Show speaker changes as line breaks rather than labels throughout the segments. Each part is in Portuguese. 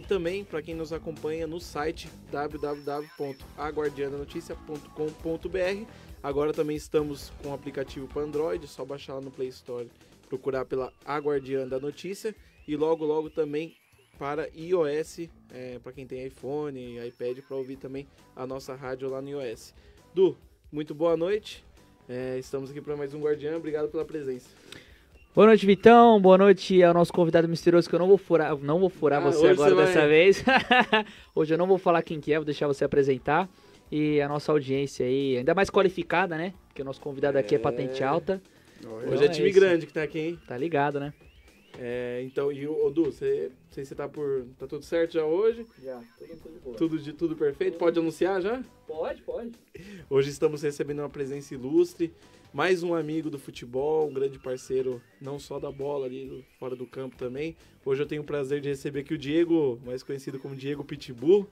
E também para quem nos acompanha no site
www.aguardiananoticia.com.br. Agora também estamos com o aplicativo para Android, é só baixar lá no Play Store, procurar pela Aguardiã da Notícia e logo logo também para iOS, é, para quem tem iPhone, iPad, para ouvir também a nossa rádio lá no iOS. Du, muito boa noite. É,
estamos aqui para mais um Guardiã. Obrigado pela presença. Boa noite, Vitão. Boa noite ao nosso convidado misterioso que eu não vou furar, não vou furar ah, você agora você dessa vez. hoje eu não vou falar quem que é, vou deixar você apresentar e a nossa audiência aí, ainda mais qualificada, né? Porque o nosso convidado aqui é, é. patente alta. Hoje então é, é time grande que tá aqui, hein? Tá ligado, né?
É, então, e o Du, você, sei se tá por. tá tudo certo já hoje?
Já, tudo, tudo boa. Tudo
de tudo perfeito? Pode anunciar já?
Pode, pode.
Hoje estamos recebendo uma presença ilustre mais um amigo do futebol, um grande parceiro, não só da bola ali, fora do campo também. Hoje eu tenho o prazer de receber aqui o Diego, mais conhecido como Diego Pitbull,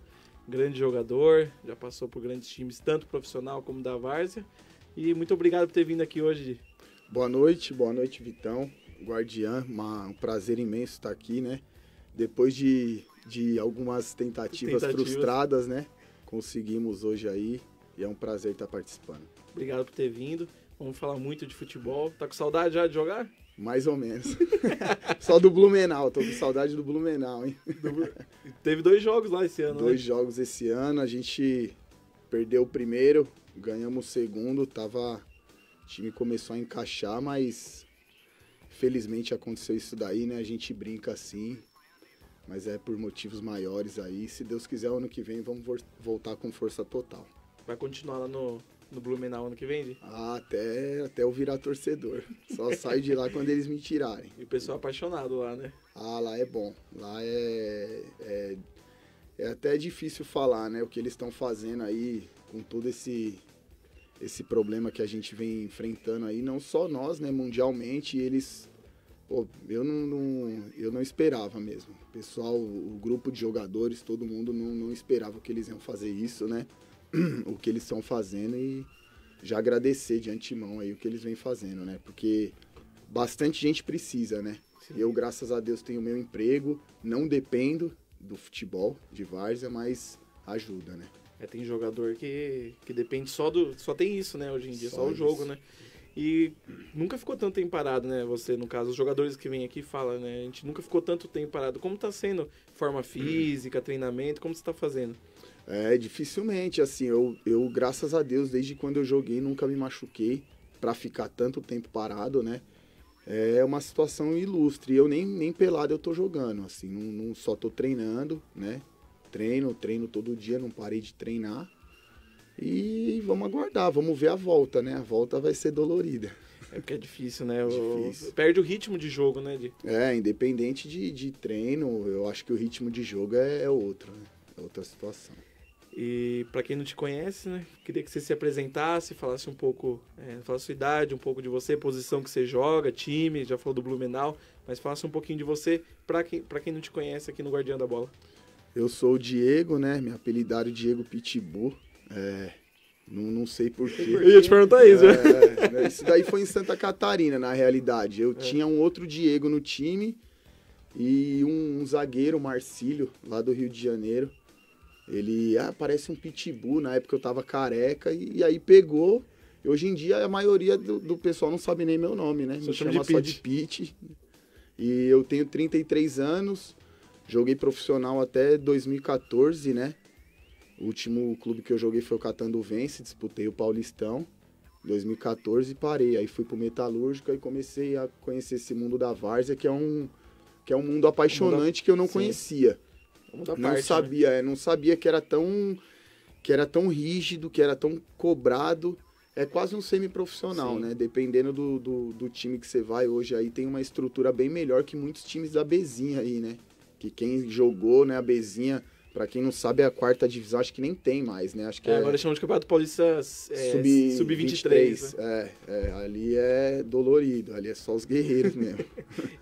grande jogador, já passou por grandes times, tanto profissional como da várzea. E muito obrigado por ter vindo aqui hoje.
Boa noite, boa noite, Vitão, Guardiã, uma, um prazer imenso estar aqui, né? Depois de, de algumas tentativas, tentativas frustradas, né? Conseguimos hoje aí e é um prazer estar participando.
Obrigado por ter vindo. Vamos falar muito de futebol. Tá com saudade já de jogar?
Mais ou menos. Só do Blumenau, tô com saudade do Blumenau, hein? Do...
Teve dois jogos lá esse ano, Dois né? jogos esse ano,
a gente perdeu o primeiro, ganhamos o segundo, tava. O time começou a encaixar, mas felizmente aconteceu isso daí, né? A gente brinca assim, mas é por motivos maiores aí. Se Deus quiser, ano que vem vamos voltar com força total.
Vai continuar lá no, no Blumenau ano que vem? Ah, até, até eu virar torcedor. Só saio de lá quando eles me tirarem. E o pessoal é apaixonado lá, né?
Ah, lá é bom. Lá é, é, é até difícil falar, né? O que eles estão fazendo aí com todo esse esse problema que a gente vem enfrentando aí, não só nós, né, mundialmente, eles pô, eu não, não, eu não esperava mesmo. O pessoal, o grupo de jogadores, todo mundo não, não esperava que eles iam fazer isso, né? o que eles estão fazendo e já agradecer de antemão aí o que eles vêm fazendo, né? Porque bastante gente precisa, né? Sim. Eu, graças a Deus, tenho meu emprego, não dependo do futebol de várzea, mas ajuda,
né? É, tem jogador que, que depende só do. Só tem isso, né, hoje em dia, só, só o jogo, né? E nunca ficou tanto tempo parado, né? Você, no caso, os jogadores que vêm aqui falam, né? A gente nunca ficou tanto tempo parado. Como tá sendo forma física, treinamento, como você tá fazendo? É,
dificilmente, assim, eu, eu, graças a Deus, desde quando eu joguei, nunca me machuquei para ficar tanto tempo parado, né? É uma situação ilustre. Eu nem, nem pelado eu tô jogando, assim, não, não só tô treinando, né? Treino, treino todo dia, não parei de treinar. E vamos aguardar, vamos ver a volta, né? A volta vai ser
dolorida. É porque é difícil, né? O... Difícil. Perde o ritmo de jogo, né? De...
É, independente de, de treino, eu acho que o ritmo de jogo é, é outro, né? É outra situação.
E para quem não te conhece, né, queria que você se apresentasse, falasse um pouco, é, falasse sua idade, um pouco de você, posição que você joga, time, já falou do Blumenau, mas falasse um pouquinho de você para quem, pra quem não te conhece aqui no Guardião da Bola.
Eu sou o Diego, né, Me apelidado é Diego Pitbull, é, não, não sei porquê. Eu ia te perguntar isso, né? é, né? Isso daí foi em Santa Catarina, na realidade. Eu é. tinha um outro Diego no time e um, um zagueiro, Marcílio, lá do Rio de Janeiro. Ele, ah, parece um pitbull, na época eu tava careca, e, e aí pegou. hoje em dia a maioria do, do, pessoal não sabe nem meu nome, né? Me chama, de só de E eu tenho 33 anos, joguei profissional até 2014, né? O último clube que eu joguei foi o Catando Vence, disputei o Paulistão. 2014 parei, aí fui pro Metalúrgica e comecei a conhecer esse mundo da várzea, que é um que é um mundo apaixonante mundo... que eu não Sim. conhecia não parte, né? sabia, né? é, não sabia que era tão que era tão rígido, que era tão cobrado. É quase um semi-profissional, Sim. né? Dependendo do, do, do, time que você vai hoje aí, tem uma estrutura bem melhor que muitos times da Bezinha aí, né? Que quem jogou, né, a Bezinha para quem não sabe, é a quarta divisão acho que nem tem mais, né? Acho que é, é... agora chamam
de Campeonato Paulista é, Sub-23. Sub né? é, é,
ali é dolorido, ali é só os guerreiros mesmo.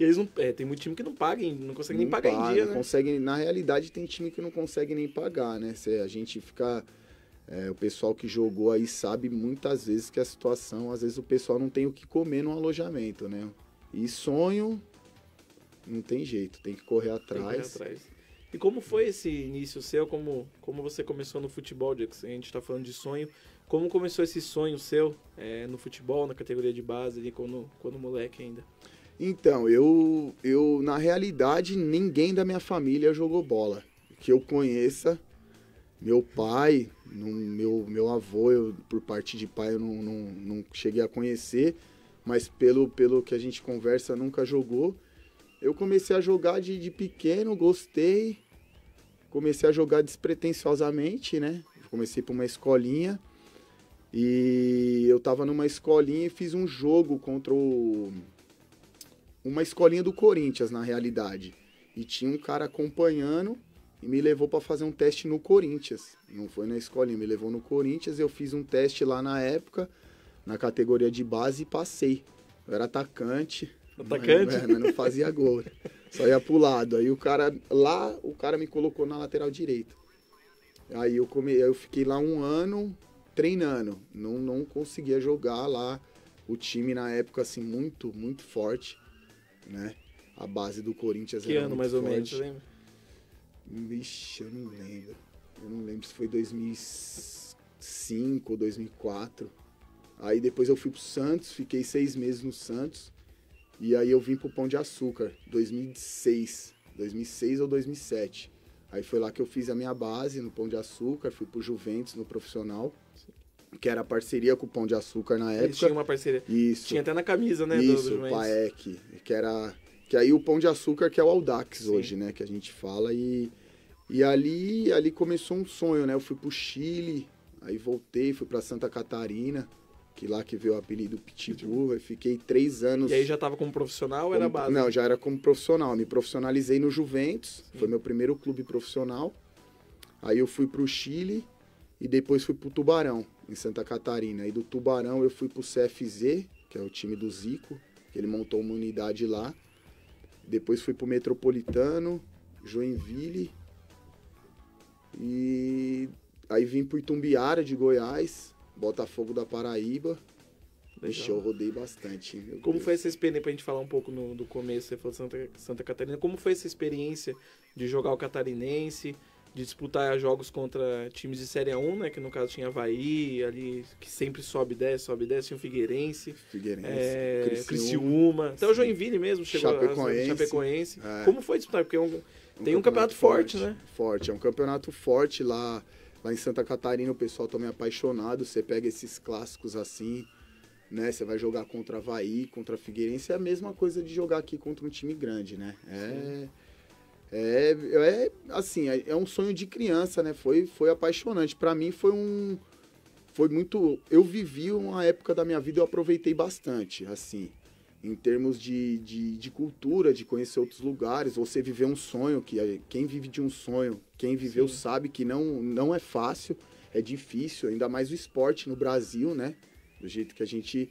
e eles não. É, tem muito time que não paga, não consegue não nem pagar paga, em dia, não né?
Consegue, na realidade, tem time que não consegue nem pagar, né? Se a gente fica. É, o pessoal que jogou aí sabe muitas vezes que a situação, às vezes o pessoal não tem o que comer no alojamento, né? E sonho, não tem jeito, tem que correr atrás. Que correr
atrás. E como foi esse início seu? Como, como você começou no futebol, já que a gente está falando de sonho. Como começou esse sonho seu é, no futebol, na categoria de base, ali, quando, quando moleque ainda?
Então, eu, eu, na realidade, ninguém da minha família jogou bola. Que eu conheça, meu pai, no, meu, meu avô, eu, por parte de pai, eu não, não, não cheguei a conhecer, mas pelo, pelo que a gente conversa, nunca jogou. Eu comecei a jogar de, de pequeno, gostei, comecei a jogar despretensiosamente, né? Comecei por uma escolinha. E eu tava numa escolinha e fiz um jogo contra o. Uma escolinha do Corinthians, na realidade. E tinha um cara acompanhando e me levou para fazer um teste no Corinthians. Não foi na escolinha, me levou no Corinthians. Eu fiz um teste lá na época, na categoria de base, e passei. Eu era atacante. Atacante? Mas, é, mas não fazia gol. Só ia pro lado. Aí o cara, lá, o cara me colocou na lateral direita. Aí eu, come, eu fiquei lá um ano treinando. Não, não conseguia jogar lá. O time na época, assim, muito, muito forte, né? A base do Corinthians que era ano, mais forte. ou menos, lembra? Vixe, eu não lembro. Eu não lembro se foi 2005 ou 2004. Aí depois eu fui pro Santos, fiquei seis meses no Santos. E aí eu vim pro Pão de Açúcar, 2006, 2006 ou 2007. Aí foi lá que eu fiz a minha base no Pão de Açúcar, fui pro Juventus no profissional, que era parceria com o Pão de Açúcar na época. Eles tinham
uma parceria. Isso. Tinha até na camisa, né? Isso, do, do
PAEC, que era... Que aí o Pão de Açúcar, que é o Aldax Sim. hoje, né? Que a gente fala e... E ali, ali começou um sonho, né? Eu fui pro Chile, aí voltei, fui pra Santa Catarina, que lá que veio o apelido Pitbull, eu fiquei três anos. E aí já
estava como profissional como, ou era base? Não,
já era como profissional. Me profissionalizei no Juventus, Sim. foi meu primeiro clube profissional. Aí eu fui para o Chile e depois fui para o Tubarão, em Santa Catarina. Aí do Tubarão eu fui para o CFZ, que é o time do Zico, que ele montou uma unidade lá. Depois fui para o Metropolitano, Joinville. E aí vim para Itumbiara de Goiás Botafogo da Paraíba. Vixe, eu rodei bastante. Como Deus. foi essa
experiência, pra gente falar um pouco no, do começo, você falou de Santa, Santa Catarina, como foi essa experiência de jogar o catarinense, de disputar jogos contra times de Série 1, né? Que no caso tinha Havaí, ali, que sempre sobe e desce, sobe e desce, tinha o Figueirense. Figueirense. É, Criciúma. Criciúma até o Joinville mesmo chegou Chapecoense. A, Chapecoense. É. Como foi disputar? Porque é um, um tem um campeonato, campeonato forte, forte, né?
Forte, é um campeonato forte lá Lá em Santa Catarina o pessoal também tá é apaixonado. Você pega esses clássicos assim, né? Você vai jogar contra Havaí, contra Figueirense, é a mesma coisa de jogar aqui contra um time grande, né? É, é, é, assim, é, é, um sonho de criança, né? Foi, foi apaixonante. Para mim foi um, foi muito. Eu vivi uma época da minha vida eu aproveitei bastante, assim em termos de, de, de, cultura, de conhecer outros lugares, você viver um sonho, que quem vive de um sonho, quem viveu Sim. sabe que não, não é fácil, é difícil, ainda mais o esporte no Brasil, né? Do jeito que a gente.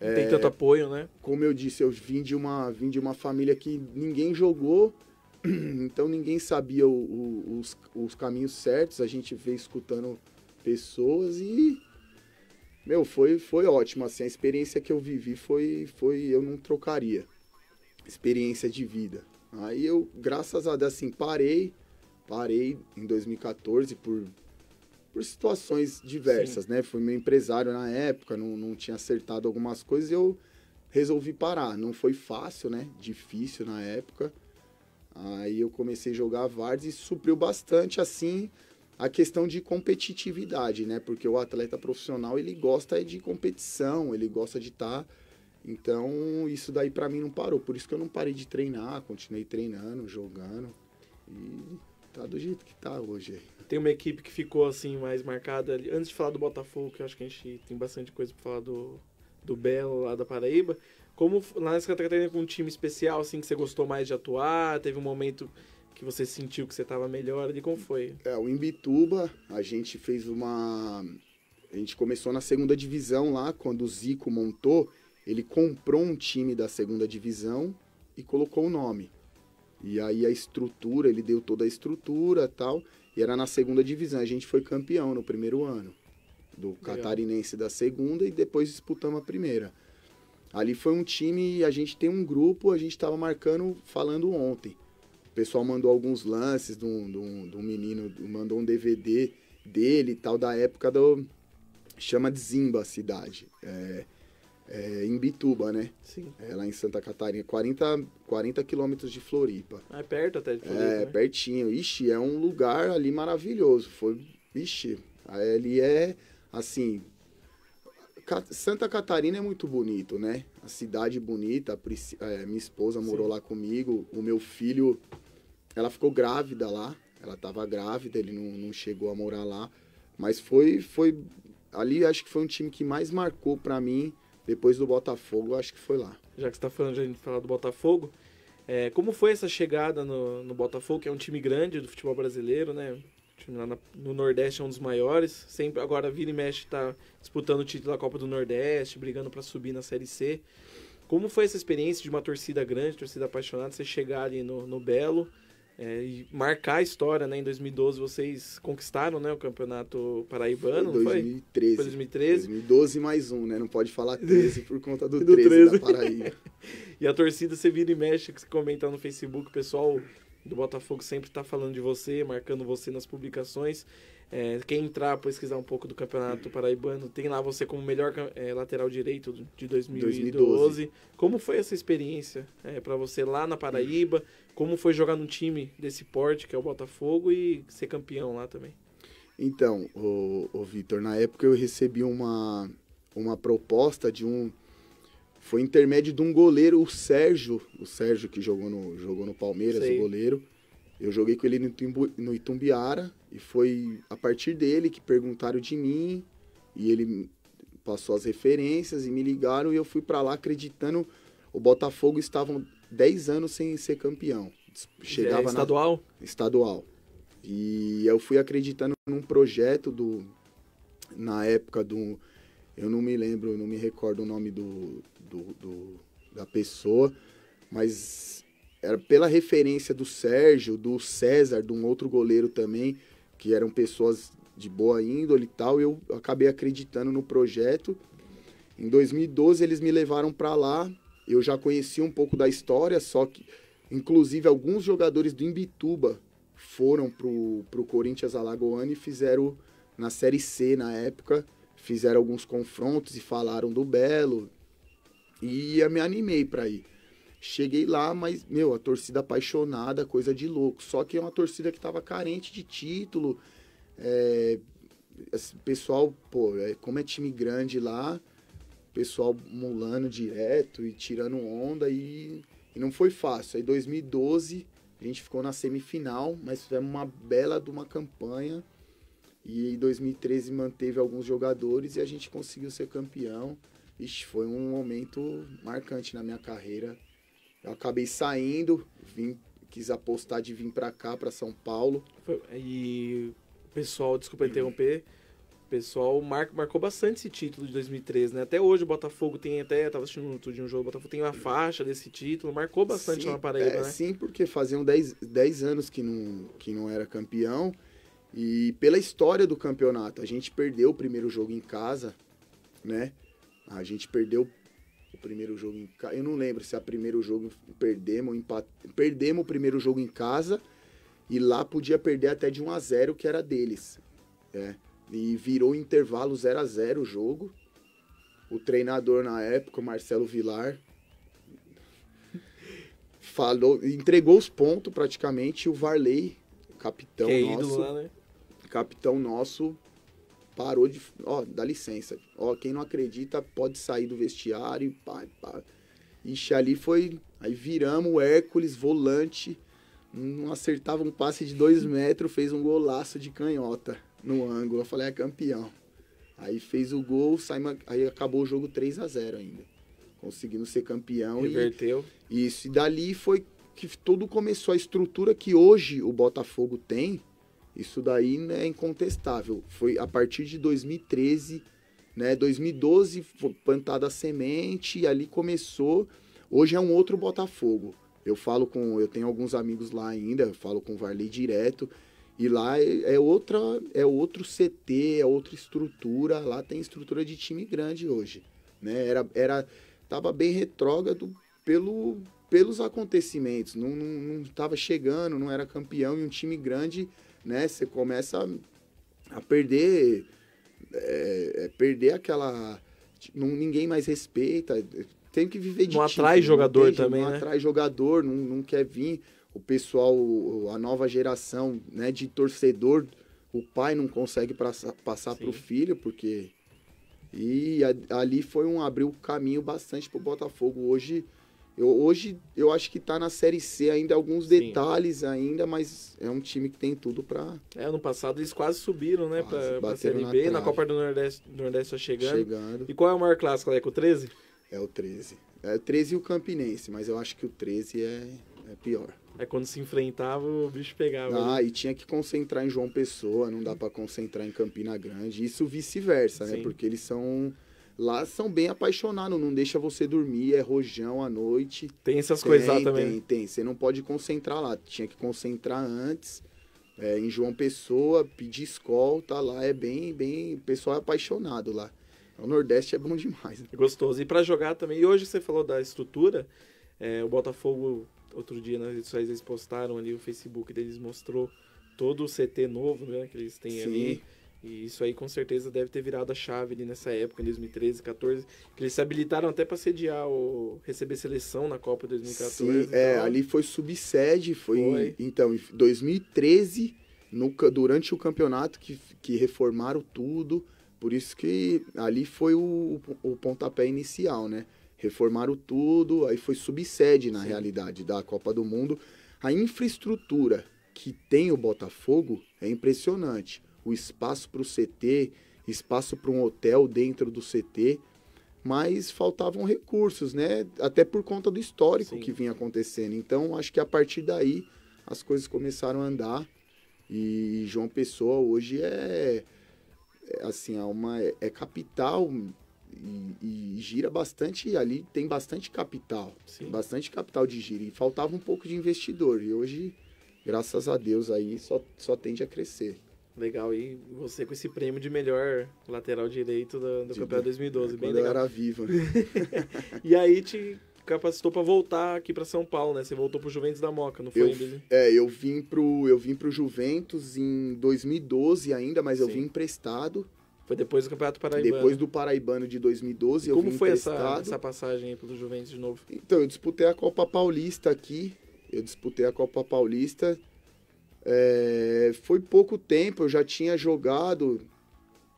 É, Tem tanto apoio, né? Como eu disse, eu vim de uma, vim de uma família que ninguém jogou, então ninguém sabia o, o, os, os caminhos certos, a gente veio escutando pessoas e meu, foi, foi ótimo. Assim, a experiência que eu vivi foi, foi eu não trocaria. Experiência de vida. Aí eu, graças a Deus, assim, parei. Parei em 2014 por, por situações diversas, Sim. né? Fui meu empresário na época, não, não tinha acertado algumas coisas e eu resolvi parar. Não foi fácil, né? Difícil na época. Aí eu comecei a jogar Vards e supriu bastante, assim, a questão de competitividade, né? Porque o atleta profissional ele gosta de competição, ele gosta de estar. Tá... Então isso daí para mim não parou. Por isso que eu não parei de treinar, continuei treinando, jogando e tá do jeito que tá hoje.
Tem uma equipe que ficou assim mais marcada ali. Antes de falar do Botafogo, que eu acho que a gente tem bastante coisa para falar do, do Belo lá da Paraíba. Como lá nessa Catarina com um time especial assim que você gostou mais de atuar, teve um momento que você sentiu que você estava melhor de como foi?
É, o Imbituba, a gente fez uma. A gente começou na segunda divisão lá, quando o Zico montou, ele comprou um time da segunda divisão e colocou o nome. E aí a estrutura, ele deu toda a estrutura tal, e era na segunda divisão. A gente foi campeão no primeiro ano, do Legal. catarinense da segunda e depois disputamos a primeira. Ali foi um time, a gente tem um grupo, a gente estava marcando, falando ontem pessoal mandou alguns lances de um, de um, de um menino, mandou um DVD dele e tal, da época do. Chama de Zimba a cidade. É, é, em Bituba, né? Sim. É, lá em Santa Catarina, 40, 40 quilômetros de Floripa.
Ah, é perto até de Floripa. É, né?
pertinho. Ixi, é um lugar ali maravilhoso. Foi. Ixi, ele é assim. Santa Catarina é muito bonito, né? A cidade bonita. A é, minha esposa morou Sim. lá comigo. O meu filho ela ficou grávida lá, ela estava grávida, ele não, não chegou a morar lá, mas foi, foi ali acho que foi um time que mais marcou para mim depois do Botafogo, acho que foi lá.
Já que está falando de a gente falar do Botafogo, é, como foi essa chegada no, no, Botafogo, que é um time grande do futebol brasileiro, né? O time lá no Nordeste é um dos maiores. Sempre agora vira e mexe está disputando o título da Copa do Nordeste, brigando para subir na Série C. Como foi essa experiência de uma torcida grande, torcida apaixonada, você chegar ali no, no Belo? É, e marcar a história, né? Em 2012 vocês conquistaram, né? O Campeonato Paraibano, foi? 2013. 2013.
2012 mais um, né? Não pode falar 13 por conta do, do 13, 13 da Paraíba.
e a torcida, você vira e mexe, que você comenta no Facebook, o pessoal do Botafogo sempre está falando de você, marcando você nas publicações. É, quem entrar, pesquisar um pouco do Campeonato Paraibano, tem lá você como melhor é, lateral direito de 2012. 2012. Como foi essa experiência é, para você lá na Paraíba? Como foi jogar num time desse porte, que é o Botafogo, e ser campeão lá também?
Então, o, o Vitor, na época eu recebi uma, uma proposta de um. Foi intermédio de um goleiro, o Sérgio, o Sérgio que jogou no, jogou no Palmeiras, Sei. o goleiro eu joguei com ele no, Itumbu, no Itumbiara e foi a partir dele que perguntaram de mim e ele passou as referências e me ligaram e eu fui para lá acreditando o Botafogo estavam 10 anos sem ser campeão. É chegava é estadual? Na, estadual. E eu fui acreditando num projeto do na época do eu não me lembro, não me recordo o nome do, do, do da pessoa, mas era pela referência do Sérgio, do César, de um outro goleiro também, que eram pessoas de boa índole e tal, eu acabei acreditando no projeto. Em 2012 eles me levaram para lá. Eu já conhecia um pouco da história, só que inclusive alguns jogadores do Imbituba foram pro pro Corinthians Alagoano e fizeram na série C na época, fizeram alguns confrontos e falaram do Belo. E eu me animei para ir. Cheguei lá, mas, meu, a torcida apaixonada, coisa de louco. Só que é uma torcida que estava carente de título. É, pessoal, pô, é, como é time grande lá, pessoal mulando direto e tirando onda e, e não foi fácil. Aí 2012 a gente ficou na semifinal, mas fizemos uma bela de uma campanha. E em 2013 manteve alguns jogadores e a gente conseguiu ser campeão. Ixi, foi um momento marcante na minha carreira. Eu acabei saindo, vim, quis
apostar de vir para cá, para São Paulo. E pessoal, desculpa interromper, pessoal mar, marcou bastante esse título de 2013, né? Até hoje o Botafogo tem até, tava assistindo tudo de um jogo, o Botafogo tem uma faixa desse título, marcou bastante sim, na Paraíba, é, né? Sim,
porque faziam 10, 10 anos que não, que não era campeão. E pela história do campeonato, a gente perdeu o primeiro jogo em casa, né? A gente perdeu primeiro jogo em casa. Eu não lembro se é o primeiro jogo perdemos, empat... perdemos o primeiro jogo em casa e lá podia perder até de 1 a 0 que era deles. É. E virou intervalo 0 a 0 o jogo. O treinador na época, Marcelo Vilar, falou, entregou os pontos praticamente e o Varley, capitão que nosso. Ídolo, né? Capitão nosso parou de. Ó, dá licença. Ó, quem não acredita pode sair do vestiário. Pá, pá. Ixi, ali foi. Aí viramos o Hércules, volante. Não acertava um passe de dois metros, fez um golaço de canhota no ângulo. Eu falei, é campeão. Aí fez o gol, saímos, aí acabou o jogo 3 a 0 ainda. Conseguindo ser campeão. Inverteu. E, isso. E dali foi que tudo começou. A estrutura que hoje o Botafogo tem isso daí né, é incontestável. Foi a partir de 2013, né? 2012 foi plantada a semente e ali começou. Hoje é um outro Botafogo. Eu falo com, eu tenho alguns amigos lá ainda, eu falo com o Varley direto. E lá é, é outra, é outro CT, é outra estrutura. Lá tem estrutura de time grande hoje, né? Era, era, tava bem retrógrado pelo, pelos acontecimentos. Não, não, não tava chegando, não era campeão e um time grande né? Você começa a, perder, é, é, perder aquela, não, ninguém mais respeita. Tem que viver de não time, né? jogador também, não né? atrai jogador, não, não quer vir o pessoal, a nova geração, né, de torcedor, o pai não consegue passar, passar para o filho porque e ali foi um abriu caminho bastante para o Botafogo hoje eu, hoje eu acho que está na Série C ainda, alguns Sim. detalhes ainda, mas é um time que tem tudo
para. É, ano passado eles quase subiram, né, para a Série B, na Copa do Nordeste, do Nordeste tá chegando. chegando. E qual é o maior clássico, Leco? O 13? É o
13. É o 13 e o Campinense, mas eu acho que o 13 é, é pior.
É quando se enfrentava, o bicho pegava. Ah, né? e
tinha que concentrar em João Pessoa, não dá para concentrar em Campina Grande. Isso vice-versa, né? Porque eles são Lá são bem apaixonados, não deixa você dormir, é rojão à noite. Tem essas coisas lá também. Tem, tem. Você não pode concentrar lá. Tinha que concentrar antes. É, em João Pessoa, pedir escolta lá, é bem, bem. O pessoal é apaixonado lá. O Nordeste é bom demais. Né?
Gostoso. E para jogar também. E hoje você falou da estrutura. É, o Botafogo, outro dia nas né, redes sociais, eles postaram ali o Facebook deles mostrou todo o CT novo, né? Que eles têm Sim. ali e isso aí com certeza deve ter virado a chave ali nessa época, em 2013, 14, que eles se habilitaram até para sediar ou receber seleção na Copa 2014. Sim, é, ali
foi subsede, foi, foi. Em, então, em 2013, no, durante o campeonato que, que reformaram tudo, por isso que ali foi o, o pontapé inicial, né? Reformaram tudo, aí foi subsede na Sim. realidade da Copa do Mundo. A infraestrutura que tem o Botafogo é impressionante o espaço para o CT, espaço para um hotel dentro do CT, mas faltavam recursos, né? Até por conta do histórico Sim. que vinha acontecendo. Então, acho que a partir daí as coisas começaram a andar e João Pessoa hoje é, é assim, é uma é, é, capital e, e, gira bastante ali, tem bastante capital, Sim. bastante capital de giro e faltava um pouco de investidor. E hoje, graças a Deus aí só só tende a crescer.
Legal, e você com esse prêmio de melhor lateral direito do, do de, campeonato 2012, é, bem legal. era viva. e aí te capacitou para voltar aqui para São Paulo, né? Você voltou pro Juventus da Moca, não foi? Eu, ainda? é,
eu vim pro eu vim pro Juventus em 2012 ainda, mas Sim. eu vim emprestado. Foi depois do Campeonato Paraibano. Depois do Paraibano de 2012, e eu como vim foi Essa, essa passagem aí pelo
Juventus de novo?
Então, eu disputei a Copa Paulista aqui. Eu disputei a Copa Paulista é, foi pouco tempo, eu já tinha jogado,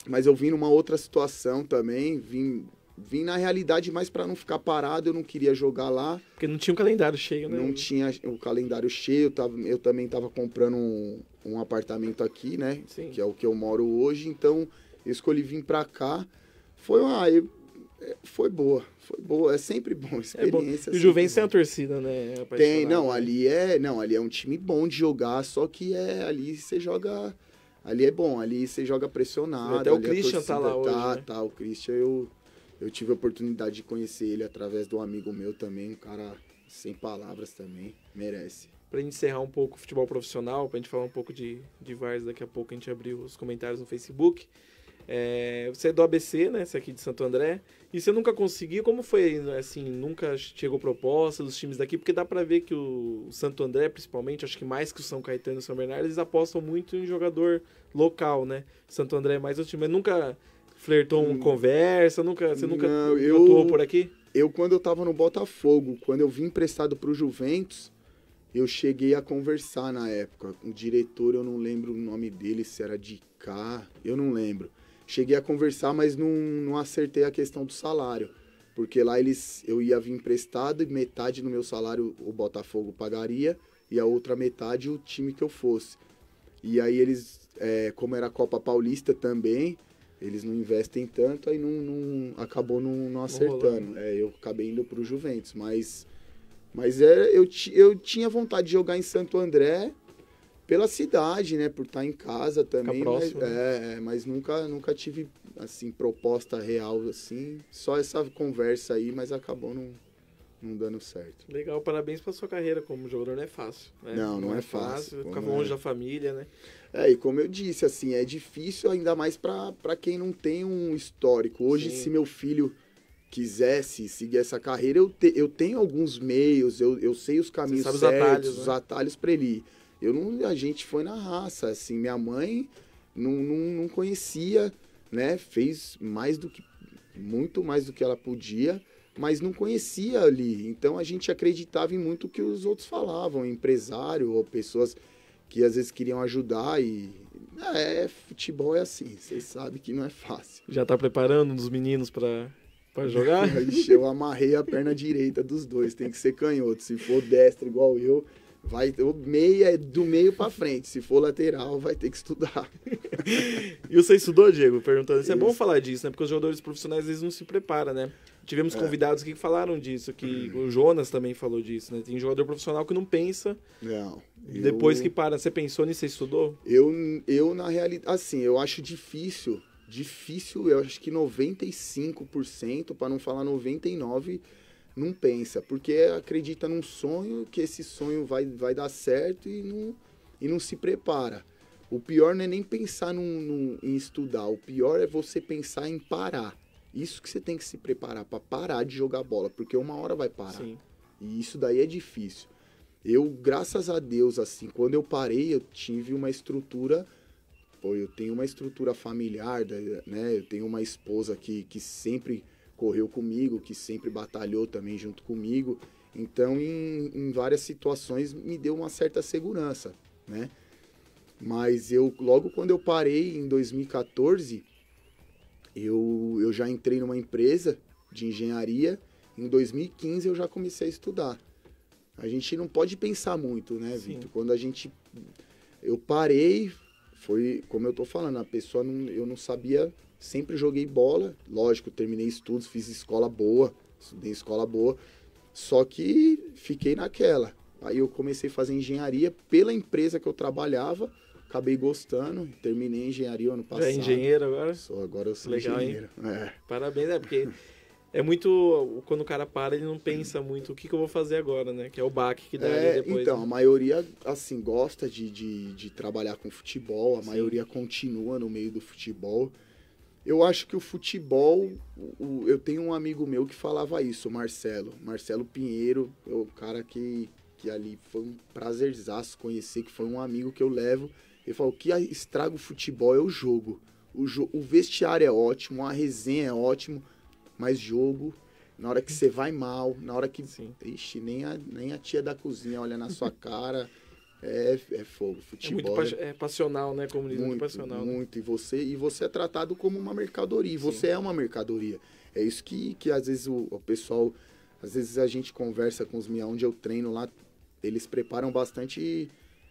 mas eu vim numa outra situação também, vim vim na realidade mais para não ficar parado, eu não queria jogar lá. Porque
não tinha o um calendário cheio,
né? Não tinha o calendário cheio, eu, tava, eu também estava comprando um, um, apartamento aqui, né? Sim. Que é o que eu moro hoje, então eu escolhi vir para cá. Foi uma, foi boa, foi boa, é sempre bom, experiência. É bom. E o Juventus
tem a torcida, né? Apaixonado. Tem, né? não,
ali é, não, ali é um time bom de jogar, só que é ali você joga, ali é bom, ali você joga pressionado. Até o Christian tá torcida, tá lá hoje, tá, né? tá, o Christian eu eu tive a oportunidade de conhecer ele através de um amigo meu também, um cara sem palavras também, merece.
Pra gente encerrar um pouco o futebol profissional, pra gente falar um pouco de de Vars daqui a pouco, a gente abriu os comentários no Facebook. É, você é do ABC, né? Você é aqui de Santo André. E você nunca conseguiu? Como foi, assim, nunca chegou proposta dos times daqui? Porque dá para ver que o Santo André, principalmente, acho que mais que o São Caetano e o São Bernardo, eles apostam muito em jogador local, né? Santo André é mais o time, mas nunca flertou hum, conversa, nunca, você nunca não, eu, atuou por aqui?
Eu, quando eu tava no Botafogo, quando eu vim emprestado pro Juventus, eu cheguei a conversar na época. O diretor, eu não lembro o nome dele, se era de cá, eu não lembro. Cheguei a conversar, mas não, não acertei a questão do salário. Porque lá eles eu ia vir emprestado e metade do meu salário o Botafogo pagaria e a outra metade o time que eu fosse. E aí eles, é, como era a Copa Paulista também, eles não investem tanto, aí não, não acabou não, não acertando. Né? É, eu acabei indo para o Juventus, mas, mas é, eu, eu tinha vontade de jogar em Santo André, pela cidade, né? Por estar em casa também. Próximo, mas, né? É, é, mas nunca, nunca tive, assim, proposta real, assim. Só essa conversa aí, mas acabou não, não dando certo.
Legal, parabéns pela sua carreira como jogador, não é fácil. Né? Não, não, não, é, é fácil. fácil ficar longe é. da família, né?
É, e como eu disse, assim, é difícil ainda mais para quem não tem um histórico. Hoje, Sim. se meu filho quisesse seguir essa carreira, eu, te, eu tenho alguns meios, eu, eu sei os caminhos certos, atalhos, né? os atalhos para ele ir. Eu não, a gente foi na raça, assim, minha mãe não, não, não conhecia, né? Fez mais do que, muito mais do que ela podia, mas não conhecia ali. Então a gente acreditava em muito o que os outros falavam, empresário ou pessoas que às vezes queriam ajudar e é, futebol é assim, vocês sabem
que não é fácil. Já tá preparando os meninos para para jogar? Ixi,
eu amarrei a perna direita dos dois, tem que ser canhoto. Se for destro igual eu, Vai, o meia
é do meio para frente. Se for lateral, vai ter que estudar. e você estudou, Diego? Perguntando. Isso, é bom falar disso, né? Porque os jogadores profissionais, às vezes, não se preparam, né? Tivemos é. convidados que falaram disso, que hum. o Jonas também falou disso, né? Tem jogador profissional que não pensa.
Não. Eu... Depois que
para. Você pensou nisso, você estudou?
Eu, eu na realidade, assim, eu acho difícil, difícil, eu acho que 95%, para não falar 99%, não pensa, porque acredita num sonho que esse sonho vai, vai dar certo e não, e não se prepara. O pior não é nem pensar num, num, em estudar, o pior é você pensar em parar. Isso que você tem que se preparar para parar de jogar bola, porque uma hora vai parar. Sim. E isso daí é difícil. Eu, graças a Deus, assim, quando eu parei, eu tive uma estrutura. Pô, eu tenho uma estrutura familiar, né? Eu tenho uma esposa que, que sempre correu comigo, que sempre batalhou também junto comigo. Então, em, em várias situações, me deu uma certa segurança, né? Mas eu, logo quando eu parei, em 2014, eu, eu já entrei numa empresa de engenharia. Em 2015, eu já comecei a estudar. A gente não pode pensar muito, né, Vitor? Quando a gente... Eu parei, foi como eu tô falando, a pessoa não, eu não sabia Sempre joguei bola, lógico, terminei estudos, fiz escola boa, estudei escola boa, só que fiquei naquela. Aí eu comecei a fazer engenharia pela empresa que eu trabalhava, acabei gostando, terminei engenharia ano é passado. É engenheiro
agora? Sou, agora eu sou Legal, engenheiro. É. Parabéns, é porque é muito. Quando o cara para, ele não pensa muito o que, que eu vou fazer agora, né? Que é o baque que dá é, depois. Então, né? a
maioria, assim, gosta de, de, de trabalhar com futebol, a Sim. maioria continua no meio do futebol. Eu acho que o futebol, o, eu tenho um amigo meu que falava isso, Marcelo, Marcelo Pinheiro, é o cara que, que ali foi um prazerzaço conhecer, que foi um amigo que eu levo. Ele falou, o que estraga o futebol é o jogo. O, jo o vestiário é ótimo, a resenha é ótimo, mas jogo na hora que você vai mal, na hora que. Sim. Ixi, nem a, nem a tia da cozinha olha na sua cara é, é fogo. Futebol. É muito
é, é, passional, né? Como muito, passional. Né?
Muito. Né? E, você, e você é tratado como uma mercadoria. E você é uma mercadoria. É isso que, que às vezes o, o pessoal. Às vezes a gente conversa com os minha onde eu treino lá. Eles preparam bastante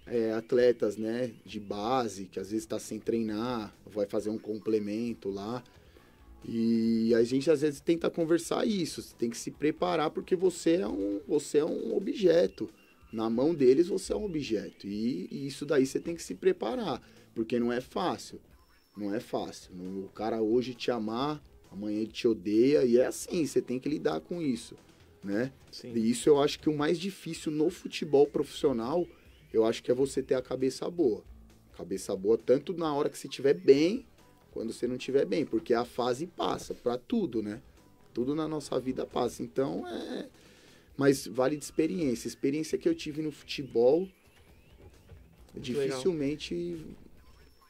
é, atletas, né? De base, que às vezes está sem treinar, vai fazer um complemento lá. E a gente às vezes tenta conversar isso, você tem que se preparar porque você é um, você é um objeto. Na mão deles você é um objeto. E, e isso daí você tem que se preparar, porque não é fácil. Não é fácil. O cara hoje te amar, amanhã ele te odeia, e é assim, você tem que lidar com isso, né? Sim. E isso eu acho que o mais difícil no futebol profissional, eu acho que é você ter a cabeça boa. Cabeça boa tanto na hora que você estiver bem, quando você não estiver bem, porque a fase passa para tudo, né? Tudo na nossa vida passa. Então é mas vale de experiência. Experiência que eu tive no futebol, Muito dificilmente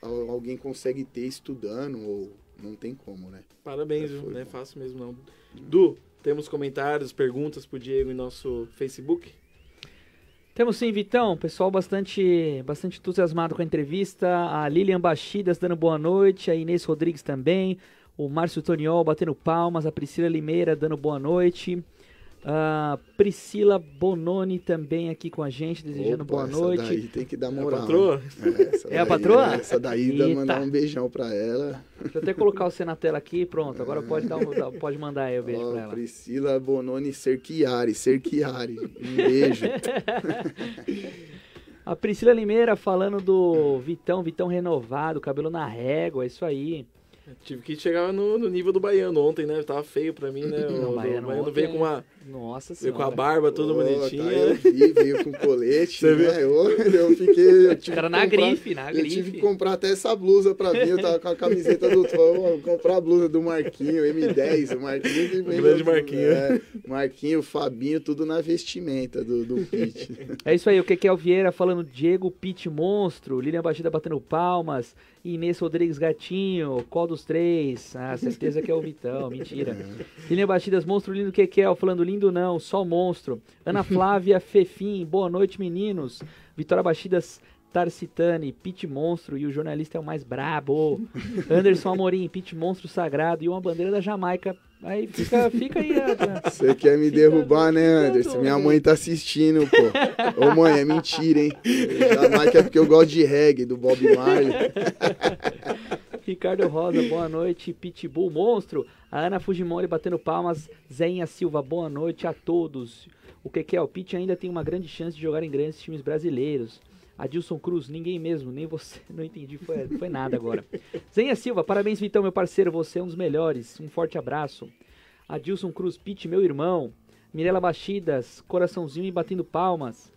legal. alguém consegue ter estudando ou
não tem como, né? Parabéns, é, Não é fácil mesmo não. Du, temos comentários, perguntas pro Diego em nosso Facebook?
Temos sim, Vitão. Pessoal bastante, bastante entusiasmado com a entrevista. A Lilian Bastidas dando boa noite. A Inês Rodrigues também. O Márcio Toniol batendo palmas. A Priscila Limeira dando boa noite. Uh, Priscila Bononi também aqui com a gente, desejando Opa, boa noite. Daí tem que dar moral. É a patroa? É, é a patroa? Né? Essa daí, dá mandar um beijão pra ela. Deixa eu até colocar você na tela aqui, pronto. Agora é. pode, dar um, pode mandar aí o um beijo oh, pra ela. Priscila Bononi
Serchiari, Serchiari. Um beijo.
a Priscila Limeira falando do Vitão, Vitão renovado, cabelo na régua, é isso aí.
tive que chegar no, no, nível do baiano ontem, né? Tava feio pra mim, né? Não, o, baiano, o baiano veio com uma é nossa senhora. Veio com a barba toda bonitinha. Tá, eu
vi, veio com colete. Você né? viu? Eu, eu fiquei. Eu tive Cara, na comprar, grife, na grife. Eu tive que comprar até essa blusa pra mim. Eu tava com a camiseta do Tom. Comprar a blusa do Marquinho, M10, o Marquinho. O grande Marquinho. É, Marquinho, Fabinho, tudo na vestimenta do, do Pit.
É isso aí, o Kekel Vieira falando Diego Pit Monstro, Lilian Batida batendo palmas. Inês Rodrigues Gatinho, qual dos três? Ah, certeza que é o Vitão, mentira. Lilian Batidas, monstro lindo, Kekel falando falando lindo não, só monstro. Ana Flávia Fefim, boa noite, meninos. Vitória Bastidas Tarcitani, Pit Monstro e o jornalista é o mais brabo. Anderson Amorim, Pit Monstro Sagrado e uma bandeira da Jamaica. Aí fica, fica aí. Né?
Você quer me fica derrubar, né, Anderson? Minha mãe tá assistindo, pô. Ô mãe, é mentira, hein? Jamaica é porque eu gosto de reggae, do Bob Marley.
Ricardo Rosa, boa noite. Pitbull, monstro. A Ana Fujimori batendo palmas. Zenha Silva, boa noite a todos. O que é? O Pit ainda tem uma grande chance de jogar em grandes times brasileiros. Adilson Cruz, ninguém mesmo, nem você. Não entendi, foi, foi nada agora. Zenha Silva, parabéns, Vitão, meu parceiro. Você é um dos melhores. Um forte abraço. Adilson Cruz, Pit, meu irmão. Mirela Bastidas, coraçãozinho e batendo palmas.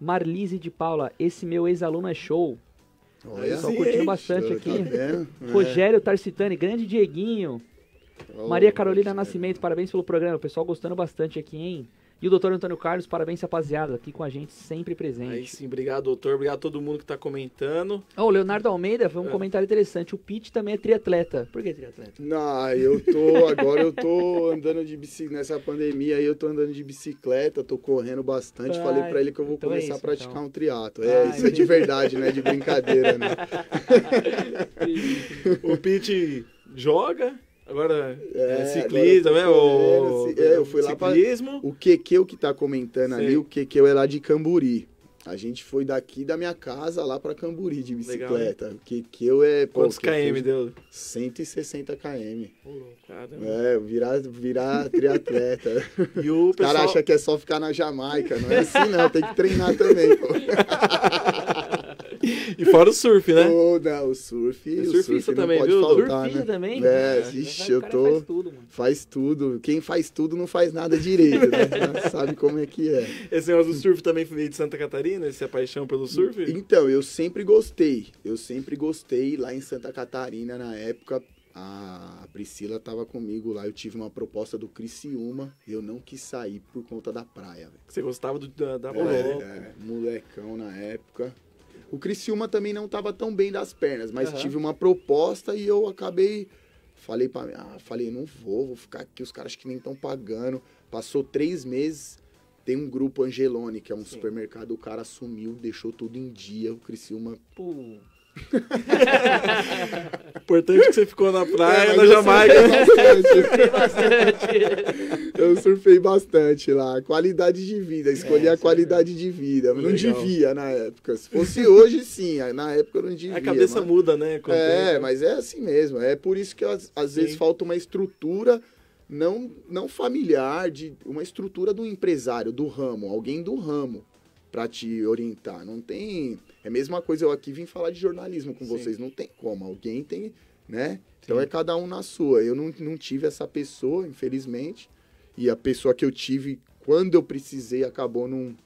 Marlise de Paula, esse meu ex-aluno é show. Estão curtindo bastante aqui. Tá é. Rogério Tarcitani, grande Dieguinho. Oh, Maria Carolina Nascimento, parabéns pelo programa. O pessoal gostando bastante aqui, hein? E o doutor Antônio Carlos, parabéns, rapaziada, aqui com a gente, sempre presente. Aí sim,
obrigado, doutor. Obrigado a todo mundo que está comentando. Ô,
oh, o Leonardo Almeida foi um é. comentário interessante. O Pete também é triatleta. Por que triatleta?
Não, eu tô. Agora eu tô andando de bicicleta. Nessa pandemia aí eu tô andando de bicicleta, tô correndo bastante. Ai, Falei para ele que eu vou então é começar é isso, a praticar então. um triato. É, Ai, isso é de verdade, né? De brincadeira, né? o
Pete joga. Agora, é, é ciclismo, né? O, é, eu fui lá ciclismo. Pra,
o Quequeu que tá comentando Sim. ali, o Quequeu é lá de Camburi. A gente foi daqui da minha casa lá para Camburi de bicicleta. Legal, o Quequeu é... Quantos pô, KM deu? 160 KM. Caramba. É, virar, virar triatleta. e o cara acha que é só ficar na Jamaica. Não é assim não, tem que treinar também, pô. e fora o surf, né? Oh, não, o surf. É o surfista surf também, pode viu? Faltar, surfista né? também. É, ixi, eu tô. Faz tudo, mano. faz tudo. Quem faz tudo não faz nada direito, né? sabe como é que é.
Esse negócio do surf também veio de Santa Catarina, essa paixão pelo surf?
Então, eu sempre gostei. Eu sempre gostei lá em Santa Catarina, na época, a Priscila estava comigo lá, eu tive uma proposta do Criciúma, eu não quis sair por conta da praia. Véio.
Você gostava do, da, da é, é,
molecão na época. O Criciúma também não estava tão bem das pernas, mas uhum. tive uma proposta e eu acabei. Falei para ah, falei, não vou, vou ficar aqui, os caras que nem estão pagando. Passou três meses, tem um grupo Angelone, que é um Sim. supermercado, o cara sumiu, deixou tudo em dia, o Criciúma.
pô. Importante que você ficou na praia, é, na Jamaica. Eu surfei bastante. eu surfei
bastante lá. Qualidade de vida, escolhi é, a qualidade é. de vida. Não devia na época. Se fosse hoje, sim. Na época eu não devia. A cabeça mas... muda, né? É, mas é assim mesmo. É por isso que às, às vezes falta uma estrutura não, não familiar, de uma estrutura do empresário, do ramo, alguém do ramo para te orientar. Não tem. É a mesma coisa eu aqui vim falar de jornalismo com Sim. vocês. Não tem como. Alguém tem, né? Então Sim. Então é cada um na sua. Eu não, não tive essa pessoa, infelizmente. E a pessoa que eu tive quando eu precisei acabou não,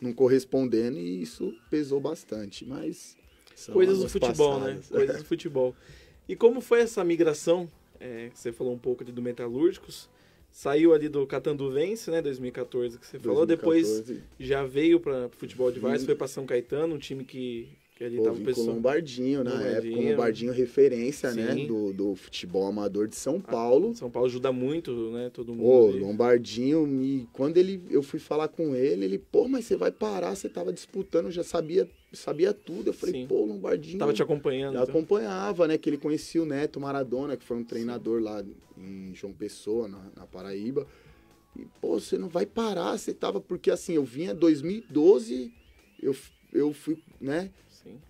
não correspondendo. E isso pesou bastante. Mas. Coisas do futebol, né? passadas. né? Coisas do
futebol. E como foi essa migração? É, você falou um pouco de, do Metalúrgicos saiu ali do Catanduvense, né, 2014 que você falou, 2014. depois já veio para futebol de Vars, uhum. foi para São Caetano, um time que que ali Pô, com o Lombardinho, né? na Lombardinho. época, o Lombardinho
referência, né? Sim. né, do, do, futebol amador de São ah, Paulo. Ah,
São Paulo ajuda muito, né, todo mundo. Pô, ali.
Lombardinho, e quando ele, eu fui falar com ele, ele, pô, mas você vai parar, você tava disputando, já sabia, sabia tudo. Eu falei, Sim. pô, Lombardinho... Tava te acompanhando. Já então. acompanhava, né, que ele conhecia o Neto Maradona, que foi um treinador Sim. lá em João Pessoa, na, na Paraíba. E, pô, você não vai parar, você tava... Porque, assim, eu vinha 2012, eu, eu fui, né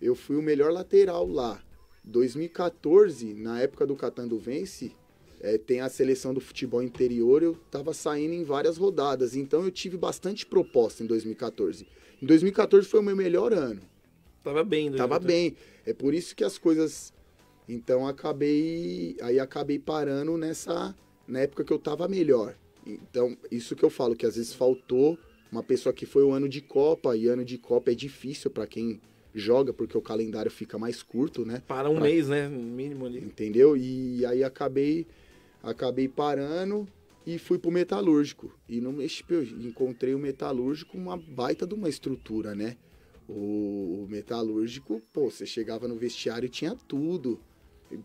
eu fui o melhor lateral lá. 2014, na época do Catando Vence, é, tem a seleção do futebol interior, eu estava saindo em várias rodadas, então eu tive bastante proposta em 2014. Em 2014 foi o meu melhor ano.
Tava bem, né? Tava bem.
É por isso que as coisas. Então acabei. Aí acabei parando nessa. Na época que eu tava melhor. Então, isso que eu falo, que às vezes faltou uma pessoa que foi o ano de Copa, e ano de Copa é difícil para quem joga porque o calendário fica mais curto, né? Para um pra... mês, né?
Mínimo ali.
Entendeu? E aí acabei acabei parando e fui pro metalúrgico. E no tipo, encontrei o metalúrgico uma baita de uma estrutura, né? O, o metalúrgico, pô, você chegava no vestiário e tinha tudo.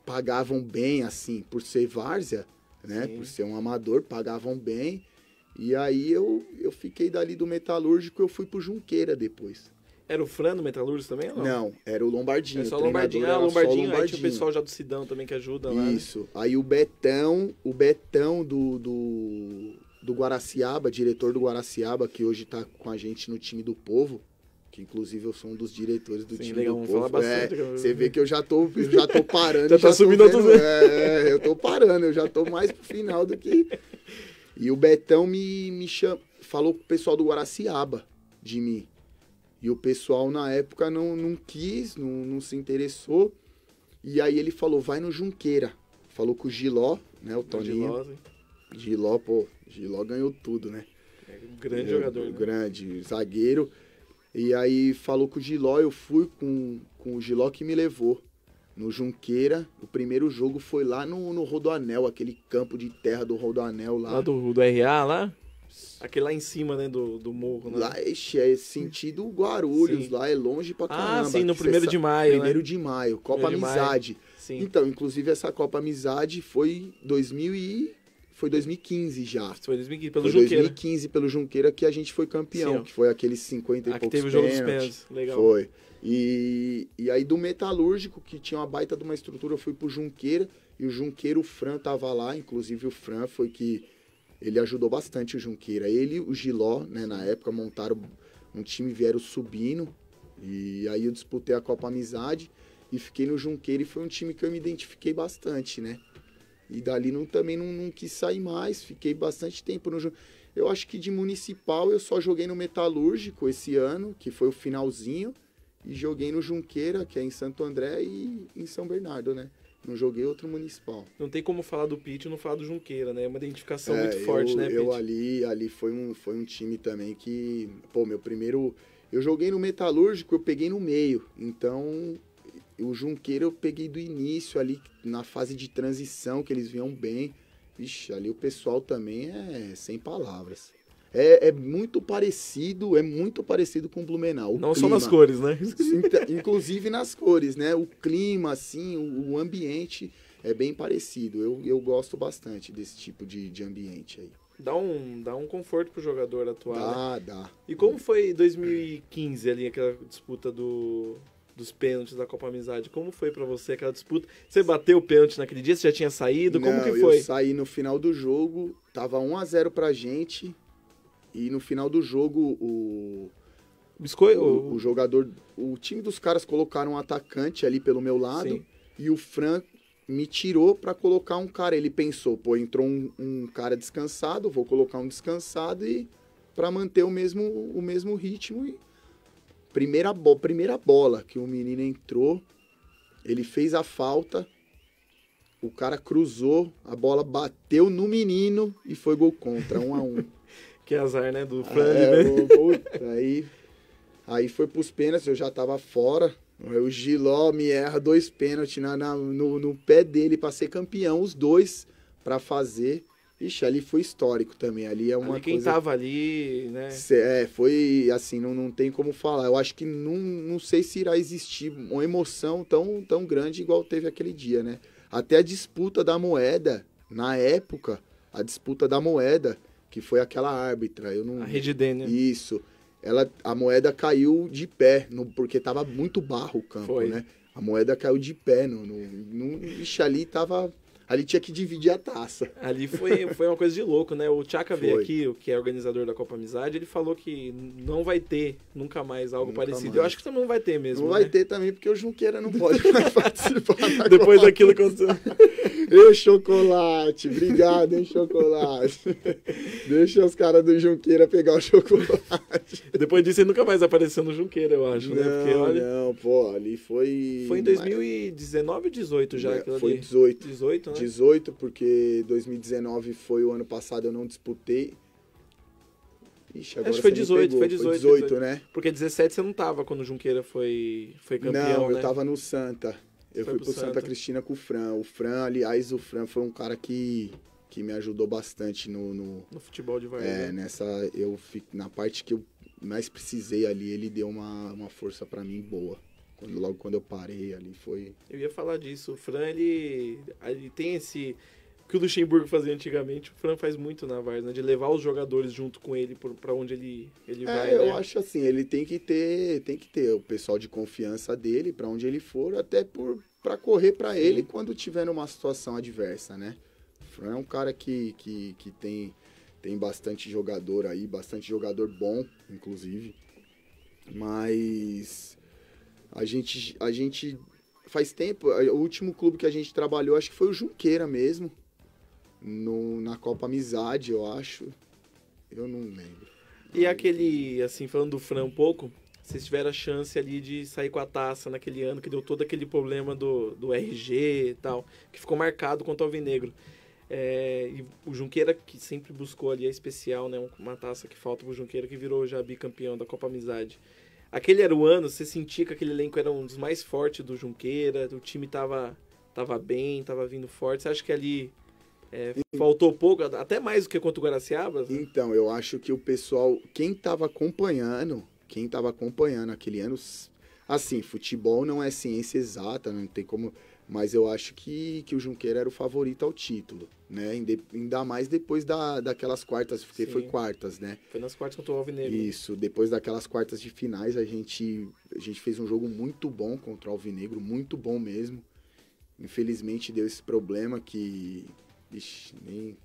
Pagavam bem assim, por ser várzea, né? Sim. Por ser um amador, pagavam bem. E aí eu, eu fiquei dali do metalúrgico, eu fui pro Junqueira depois.
Era o Fran do Metalúrgico também ou não? Não,
era o Lombardinho. Era só o Lombardinho. Ah, o Lombardinho, Aí tinha o pessoal
já do Sidão também que ajuda lá. Né? Isso.
Aí o Betão, o Betão do, do, do Guaraciaba, diretor do Guaraciaba, que hoje tá com a gente no time do povo, que inclusive eu sou um dos diretores do Sim, time legal, do povo. É, bastante, é, Você vê que eu já tô, eu já tô parando. já tá já subindo vendo, é, é, eu tô parando, eu já tô mais pro final do que. E o Betão me, me cham... falou pro pessoal do Guaraciaba de mim. E o pessoal na época não, não quis, não, não se interessou. E aí ele falou, vai no Junqueira. Falou com o Giló, né? O Toninho. Giló, Giló, pô, Giló ganhou tudo, né?
É um grande jogador. Né?
Grande, zagueiro. E aí falou com o Giló, eu fui com, com o Giló que me levou. No Junqueira, o primeiro jogo foi lá no, no Rodoanel, aquele campo de terra do Rodoanel lá. Lá
do, do RA lá?
Aquele lá em cima, né, do, do morro, né? Lá, ixi, é sentido Guarulhos, sim. lá é longe pra caramba. Ah, sim, no primeiro de maio, né? Primeiro né? de maio, Copa primeiro Amizade. Maio, então, inclusive essa Copa Amizade foi 2000 e... Foi 2015 já. Foi 2015 pelo foi Junqueira. 2015 pelo Junqueira que a gente foi campeão, sim, que foi aqueles 50 e ah, poucos teve o jogo dos pés, legal. Foi. E, e aí do Metalúrgico, que tinha uma baita de uma estrutura, eu fui pro Junqueira e o Junqueiro o Fran tava lá, inclusive o Fran foi que ele ajudou bastante o Junqueira. Ele o Giló, né, na época, montaram um time, vieram subindo. E aí eu disputei a Copa Amizade e fiquei no Junqueira e foi um time que eu me identifiquei bastante, né? E dali não, também não, não quis sair mais, fiquei bastante tempo no Junqueira. Eu acho que de municipal eu só joguei no Metalúrgico esse ano, que foi o finalzinho, e joguei no Junqueira, que é em Santo André e em São Bernardo, né? Não joguei outro municipal.
Não tem como falar do Pete e não falar do Junqueira, né? É uma identificação é, muito eu, forte, né, Pete? Eu
ali, ali foi um, foi um time também que, pô, meu primeiro. Eu joguei no Metalúrgico, eu peguei no meio. Então, o Junqueira eu peguei do início ali, na fase de transição, que eles vinham bem. Vixe, ali o pessoal também é sem palavras é, é muito parecido, é muito parecido com o Blumenau. O Não clima, só nas cores, né? inclusive nas cores, né? O clima, assim, o, o ambiente é bem parecido. Eu, eu gosto bastante desse tipo de, de ambiente aí.
Dá um, dá um conforto pro jogador atual. Dá, né? dá. E como foi 2015 ali, aquela disputa do, dos pênaltis da Copa Amizade? Como foi para você aquela disputa? Você bateu o pênalti naquele dia? Você já tinha saído? Como Não, que foi? Eu
saí no final do jogo, tava 1 a 0 pra gente. E no final do jogo, o. Biscoito? O, o jogador. O time dos caras colocaram um atacante ali pelo meu lado. Sim. E o Fran me tirou para colocar um cara. Ele pensou, pô, entrou um, um cara descansado, vou colocar um descansado e. para manter o mesmo, o mesmo ritmo. E primeira, bo primeira bola que o menino entrou, ele fez a falta. O cara cruzou, a bola bateu no menino e foi gol contra, um a um.
Que azar, né? Do é, Fran. É,
aí, aí foi pros pênaltis, eu já tava fora. Aí o Giló me erra dois pênaltis na, na no, no, pé dele para ser campeão, os dois para fazer. Ixi, ali foi histórico também. Ali é uma ali quem coisa... tava
ali, né? É,
foi assim, não, não tem como falar. Eu acho que não, não sei se irá existir uma emoção tão, tão grande igual teve aquele dia, né? Até a disputa da moeda, na época, a disputa da moeda que foi aquela árbitra. Eu não... A rede D, né? Isso. Ela, a moeda caiu de pé, no, porque tava muito barro o campo, foi. né? A moeda caiu de pé no, no, no, ali tava Ali tinha que dividir a taça.
Ali foi, foi uma coisa de louco, né? O Chaka veio aqui, o que é organizador da Copa Amizade, ele falou que não vai ter nunca mais algo nunca parecido. Mais. Eu acho que também não vai ter mesmo. Não né? vai ter
também, porque o Junqueira não pode mais participar. Da Depois Copa. daquilo que aconteceu. Eu, chocolate, obrigado, hein, chocolate. Deixa os caras do
Junqueira pegar o chocolate. Depois disso, ele nunca mais apareceu no Junqueira, eu acho, não, né? Porque, olha...
Não, pô, ali foi. Foi em
2019 ou 18 já? É, foi ali. 18. 18, né?
18, porque 2019 foi o ano passado, eu não disputei. Ixi, agora Acho que foi 18, foi 18, foi 18, 18, né?
Porque 17 você não tava quando o Junqueira foi, foi campeão, Não, eu né? tava no
Santa. Eu foi fui pro, pro Santa. Cristina com o Fran. O Fran, aliás, o Fran foi um cara que, que me ajudou bastante no... No, no futebol de Vargas. É, nessa... Eu, na parte que eu mais precisei ali, ele deu uma, uma força para mim boa. Quando, logo quando eu parei ali foi.
Eu ia falar disso. O Fran, ele, ele tem esse. O que o Luxemburgo fazia antigamente, o Fran faz muito na Varsa, né? De levar os jogadores junto com ele para onde ele, ele é, vai. Eu né? acho
assim, ele tem que ter tem que ter o pessoal de confiança dele para onde ele for, até para correr para ele quando tiver numa situação adversa, né? O Fran é um cara que, que, que tem, tem bastante jogador aí, bastante jogador bom, inclusive. Mas a gente, a gente faz tempo, o último clube que a gente trabalhou, acho que foi o Junqueira mesmo, no, na Copa Amizade, eu acho. Eu não lembro.
E aquele, assim, falando do Fran um pouco, vocês tiveram a chance ali de sair com a taça naquele ano que deu todo aquele problema do, do RG e tal, que ficou marcado contra o Alvinegro. É, e o Junqueira, que sempre buscou ali a especial, né? Uma taça que falta pro Junqueira, que virou já bicampeão da Copa Amizade. Aquele era o ano, você sentia que aquele elenco era um dos mais fortes do Junqueira, o time tava, tava bem, tava vindo forte. Você acha que ali é, faltou pouco, até mais do que contra o Guaraciaba? Então, eu acho
que o pessoal, quem tava acompanhando, quem tava acompanhando aquele ano, assim, futebol não é ciência exata, não tem como mas eu acho que, que o Junqueira era o favorito ao título, né? Ainda mais depois da, daquelas quartas, porque Sim. foi quartas, né?
Foi nas quartas contra o Alvinegro.
Isso, depois daquelas quartas de finais, a gente, a gente fez um jogo muito bom contra o Alvinegro, muito bom mesmo. Infelizmente deu esse problema que. Ixi, nem.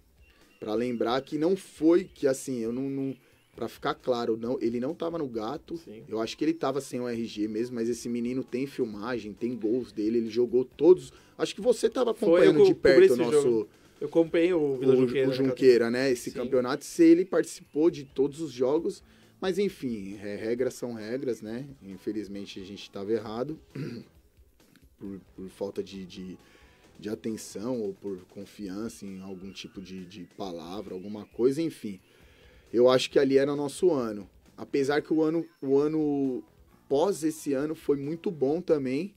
Pra lembrar que não foi que assim, eu não, não para ficar claro, não, ele não tava no gato. Sim. Eu acho que ele tava sem o RG mesmo, mas esse menino tem filmagem, tem gols dele, ele jogou todos. Acho que você tava acompanhando de perto o nosso jogo. Eu acompanhei
o Vila o, Junqueira, o Junqueira
né? Esse Sim. campeonato, se ele participou de todos os jogos, mas enfim, é, regras são regras, né? Infelizmente a gente estava errado por, por falta de, de, de, atenção ou por confiança em algum tipo de, de palavra, alguma coisa, enfim. Eu acho que ali era nosso ano. Apesar que o ano, o ano pós esse ano foi muito bom também,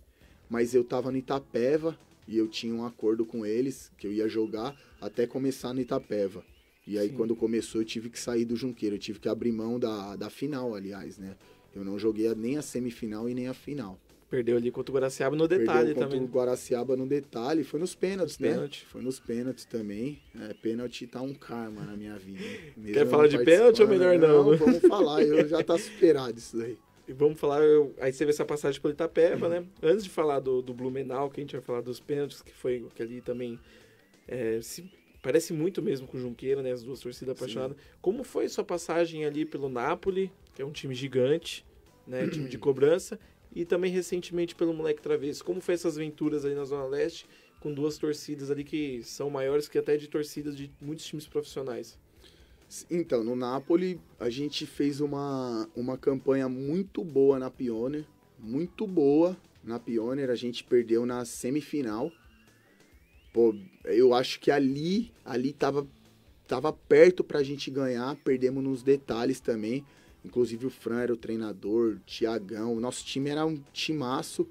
mas eu tava no Itapeva e eu tinha um acordo com eles que eu ia jogar até começar no Itapeva. E aí Sim. quando começou eu tive que sair do Junqueiro, eu tive que abrir mão da, da final, aliás, né? Eu não joguei nem a semifinal e nem a final. Perdeu ali contra o Guaraciaba no detalhe Perdeu também. Contra o Guaraciaba no detalhe, foi nos pênaltis, né? Pênalti. Foi nos pênaltis também. É, pênalti tá um karma na minha vida. Mesmo Quer falar de pênalti ou melhor não? Não, vamos falar, eu já
tá superado isso daí. E vamos falar, aí você vê essa passagem pelo Itapeva, né? Antes de falar do, do Blumenau, que a gente vai falar dos pênaltis, que foi que ali também é, se, parece muito mesmo com o Junqueira, né? As duas torcidas apaixonadas. Sim. Como foi sua passagem ali pelo Napoli, que é um time gigante, né? time de cobrança, e também recentemente pelo Moleque Travesso. Como foi essas aventuras ali na Zona Leste, com duas torcidas ali que são maiores que até de torcidas de muitos times profissionais?
Então, no Napoli, a gente fez uma, uma campanha muito boa na Pioneer, muito boa na Pioneer, a gente perdeu na semifinal. Pô, eu acho que ali, ali tava, tava perto pra gente ganhar, perdemos nos detalhes também. Inclusive o Fran era o treinador, o Tiagão. Nosso time era um timaço.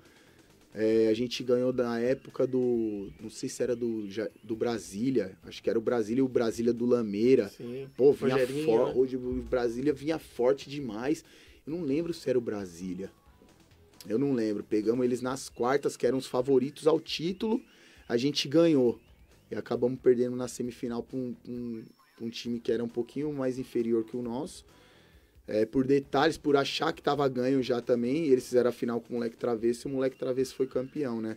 É, a gente ganhou na época do. Não sei se era do, do Brasília. Acho que era o Brasília e o Brasília do Lameira. Sim. Pô, vinha forte. Né? O Brasília vinha forte demais. Eu não lembro se era o Brasília. Eu não lembro. Pegamos eles nas quartas, que eram os favoritos ao título. A gente ganhou. E acabamos perdendo na semifinal para um, um, um time que era um pouquinho mais inferior que o nosso é, por detalhes, por achar que tava ganho já também. eles fizeram a final com o moleque travesso e o moleque travesso foi campeão, né?